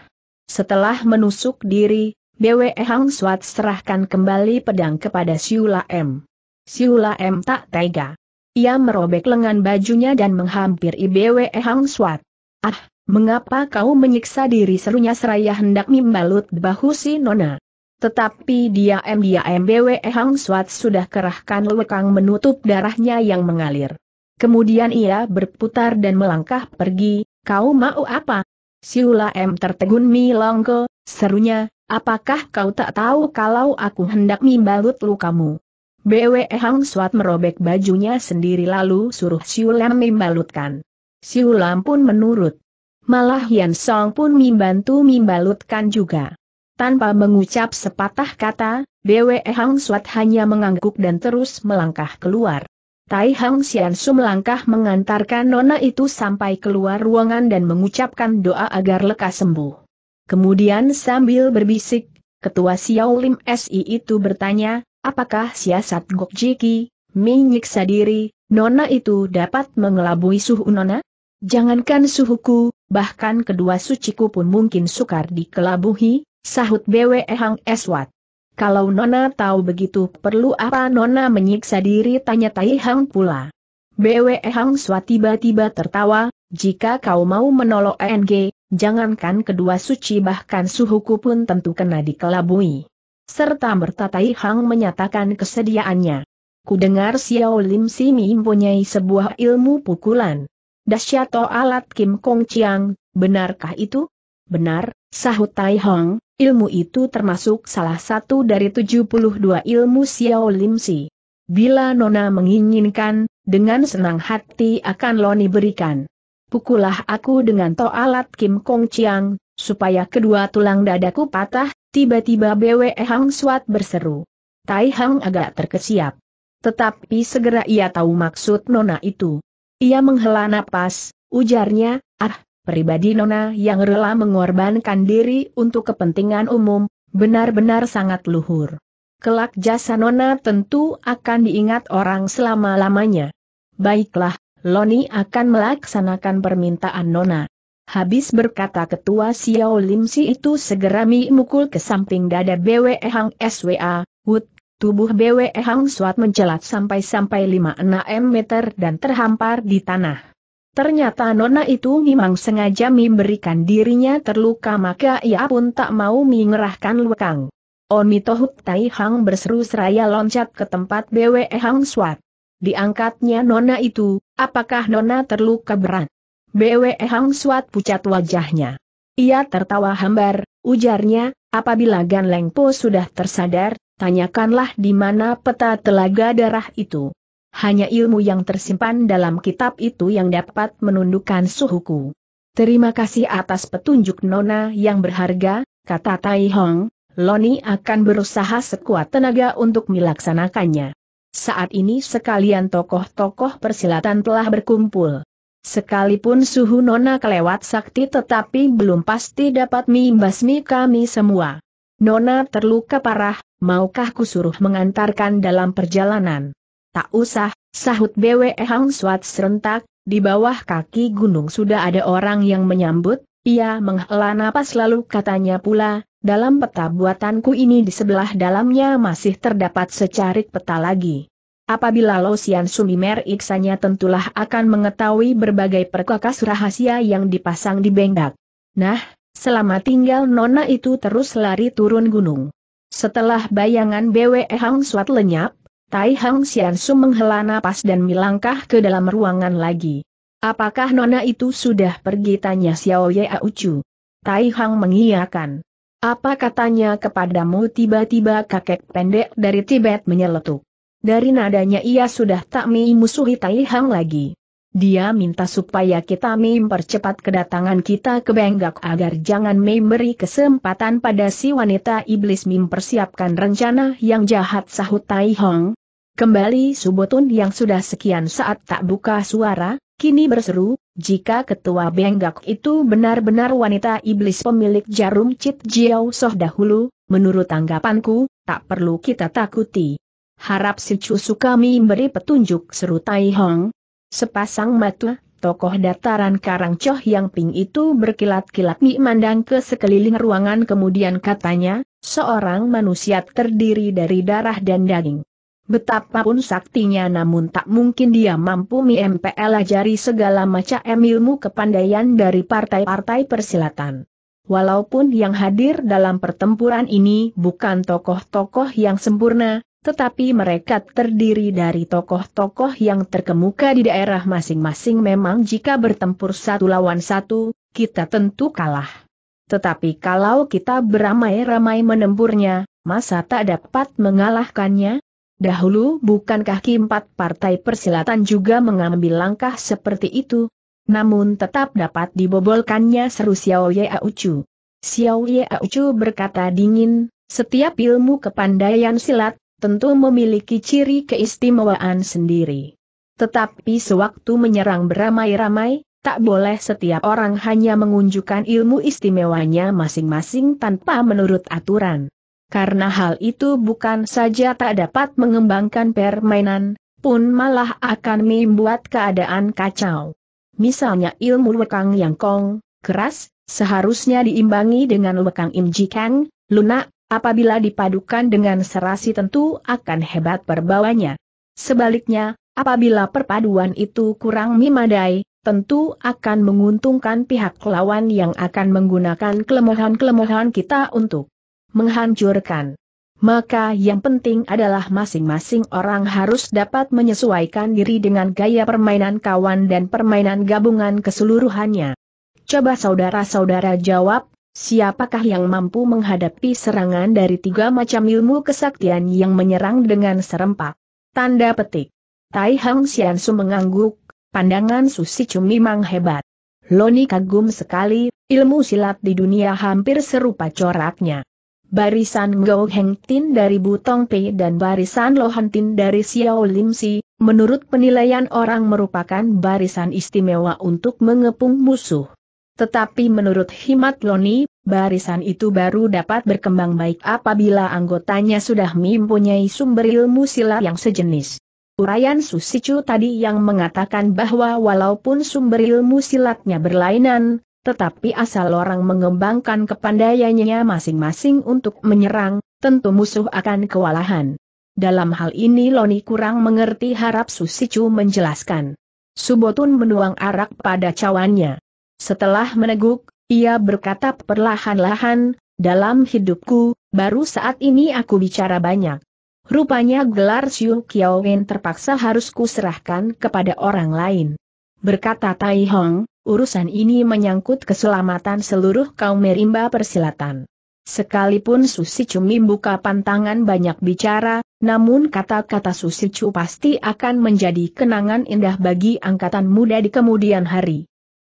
Setelah menusuk diri, BWE Hang Swat serahkan kembali pedang kepada Siu Lam. Siu Lam tak tega. Ia merobek lengan bajunya dan menghampir IBWE Hang Swat. Ah, mengapa kau menyiksa diri serunya seraya hendak membalut bahu si Nona. Tetapi dia diam BWE Hang Swat sudah kerahkan lekang menutup darahnya yang mengalir. Kemudian ia berputar dan melangkah pergi, kau mau apa? Siula M tertegun Mi longko, serunya, apakah kau tak tahu kalau aku hendak membalut lukamu? Bwe Hang Suat merobek bajunya sendiri lalu suruh Siulam membalutkan. Siulam pun menurut. Malah Yan Song pun membantu membalutkan juga. Tanpa mengucap sepatah kata, Bwe Hang Suat hanya mengangguk dan terus melangkah keluar. Tai Hang Xian Su melangkah mengantarkan nona itu sampai keluar ruangan dan mengucapkan doa agar lekas sembuh. Kemudian sambil berbisik, Ketua Xiao Lim SI itu bertanya, Apakah siasat Gokjiki, menyiksa diri, nona itu dapat mengelabui suhu nona? Jangankan suhuku, bahkan kedua suciku pun mungkin sukar dikelabuhi, sahut BWE Hang Eswat. Kalau nona tahu begitu perlu apa nona menyiksa diri tanya Tai Hang pula. BWE Hang Swat tiba-tiba tertawa, jika kau mau menolong ENG, jangankan kedua suci bahkan suhuku pun tentu kena dikelabui. Serta bertatay Hang menyatakan kesediaannya. Kudengar dengar Xiao Lim Si mempunyai sebuah ilmu pukulan. Dasyato alat Kim Kong Chiang, benarkah itu? Benar, sahut Tai Hong, ilmu itu termasuk salah satu dari 72 ilmu Xiao Lim Si. Bila Nona menginginkan, dengan senang hati akan Loni berikan. Pukulah aku dengan toalat Kim Kong Chiang, supaya kedua tulang dadaku patah, Tiba-tiba BWE Hang Suat berseru. Tai Hang agak terkesiap. Tetapi segera ia tahu maksud Nona itu. Ia menghela napas, ujarnya, ah, pribadi Nona yang rela mengorbankan diri untuk kepentingan umum, benar-benar sangat luhur. Kelak jasa Nona tentu akan diingat orang selama-lamanya. Baiklah, Loni akan melaksanakan permintaan Nona. Habis berkata ketua Xiao Lim Si itu segera mi mukul ke samping dada BWE Hang SWA, Wut, tubuh BWE Hang Suat mencelat sampai-sampai 5-6 meter dan terhampar di tanah. Ternyata nona itu memang sengaja memberikan dirinya terluka maka ia pun tak mau mengerahkan lukang. Oni Tai Hang berseru seraya loncat ke tempat BWE Hang Suat. Diangkatnya nona itu, apakah nona terluka berat? Bwe Hang Suat pucat wajahnya. Ia tertawa hambar, ujarnya, apabila Gan Leng Po sudah tersadar, tanyakanlah di mana peta telaga darah itu. Hanya ilmu yang tersimpan dalam kitab itu yang dapat menundukkan suhuku. Terima kasih atas petunjuk Nona yang berharga, kata Tai Hong, Loni akan berusaha sekuat tenaga untuk melaksanakannya. Saat ini sekalian tokoh-tokoh persilatan telah berkumpul. Sekalipun suhu Nona kelewat sakti tetapi belum pasti dapat mimbasmi kami semua. Nona terluka parah, maukah kusuruh mengantarkan dalam perjalanan? Tak usah, sahut BWE Hang Suat serentak, di bawah kaki gunung sudah ada orang yang menyambut, ia menghela napas lalu katanya pula, dalam peta buatanku ini di sebelah dalamnya masih terdapat secarik peta lagi. Apabila Sumi Sumimer iksanya tentulah akan mengetahui berbagai perkakas rahasia yang dipasang di bengkak. Nah, selama tinggal Nona itu terus lari turun gunung. Setelah bayangan BWE Hang Suat lenyap, Tai Hang Xian Sum menghela napas dan melangkah ke dalam ruangan lagi. Apakah Nona itu sudah pergi tanya Xiao Ye Aucu? Tai Hang mengiyakan. Apa katanya kepadamu tiba-tiba kakek pendek dari Tibet menyeletuk? Dari nadanya ia sudah tak memusuhi Tai Hang lagi. Dia minta supaya kita mempercepat kedatangan kita ke Benggak agar jangan memberi kesempatan pada si wanita iblis mempersiapkan rencana yang jahat sahut Tai Hong. Kembali Subotun yang sudah sekian saat tak buka suara, kini berseru, jika ketua Benggak itu benar-benar wanita iblis pemilik jarum Cit Jiao Soh dahulu, menurut tanggapanku, tak perlu kita takuti. Harap si cucu kami beri petunjuk seru Tai Hong. Sepasang mata, tokoh dataran Karangcoh yang ping itu berkilat-kilat mandang ke sekeliling ruangan kemudian katanya, seorang manusia terdiri dari darah dan daging. Betapapun saktinya namun tak mungkin dia mampu MPL ajari segala macam ilmu kepandaian dari partai-partai persilatan. Walaupun yang hadir dalam pertempuran ini bukan tokoh-tokoh yang sempurna, tetapi mereka terdiri dari tokoh-tokoh yang terkemuka di daerah masing-masing memang jika bertempur satu lawan satu, kita tentu kalah. Tetapi kalau kita beramai-ramai menemburnya, masa tak dapat mengalahkannya? Dahulu bukankah keempat partai persilatan juga mengambil langkah seperti itu? Namun tetap dapat dibobolkannya seru Xiao Ye Aucu. Xiao Ye Aucu berkata dingin, setiap ilmu kepandaian silat, tentu memiliki ciri keistimewaan sendiri. Tetapi sewaktu menyerang beramai-ramai, tak boleh setiap orang hanya mengunjukkan ilmu istimewanya masing-masing tanpa menurut aturan. Karena hal itu bukan saja tak dapat mengembangkan permainan, pun malah akan membuat keadaan kacau. Misalnya ilmu lekang yang kong, keras, seharusnya diimbangi dengan lekang imjikang, lunak, Apabila dipadukan dengan serasi tentu akan hebat perbawanya. Sebaliknya, apabila perpaduan itu kurang memadai, tentu akan menguntungkan pihak lawan yang akan menggunakan kelemahan-kelemahan kita untuk menghancurkan. Maka yang penting adalah masing-masing orang harus dapat menyesuaikan diri dengan gaya permainan kawan dan permainan gabungan keseluruhannya. Coba saudara-saudara jawab, Siapakah yang mampu menghadapi serangan dari tiga macam ilmu kesaktian yang menyerang dengan serempak? Tanda petik. Tai Hang Xiansu mengangguk, pandangan Susi Cumi memang hebat. Loni kagum sekali, ilmu silat di dunia hampir serupa coraknya. Barisan Gao Heng Tin dari Butong Pei dan barisan Lohan Tin dari Xiao Lim Si, menurut penilaian orang merupakan barisan istimewa untuk mengepung musuh. Tetapi menurut Himat Loni, barisan itu baru dapat berkembang baik apabila anggotanya sudah mempunyai sumber ilmu silat yang sejenis. Urayan Susicu tadi yang mengatakan bahwa walaupun sumber ilmu silatnya berlainan, tetapi asal orang mengembangkan kepandaiannya masing-masing untuk menyerang, tentu musuh akan kewalahan. Dalam hal ini Loni kurang mengerti harap Susicu menjelaskan. Subotun menuang arak pada cawannya. Setelah meneguk, ia berkata perlahan-lahan, dalam hidupku, baru saat ini aku bicara banyak. Rupanya gelar Xiu Wen terpaksa harus kuserahkan kepada orang lain. Berkata Tai Hong, urusan ini menyangkut keselamatan seluruh kaum merimba persilatan. Sekalipun Susi Cumi membuka pantangan banyak bicara, namun kata-kata Susi Cu pasti akan menjadi kenangan indah bagi angkatan muda di kemudian hari.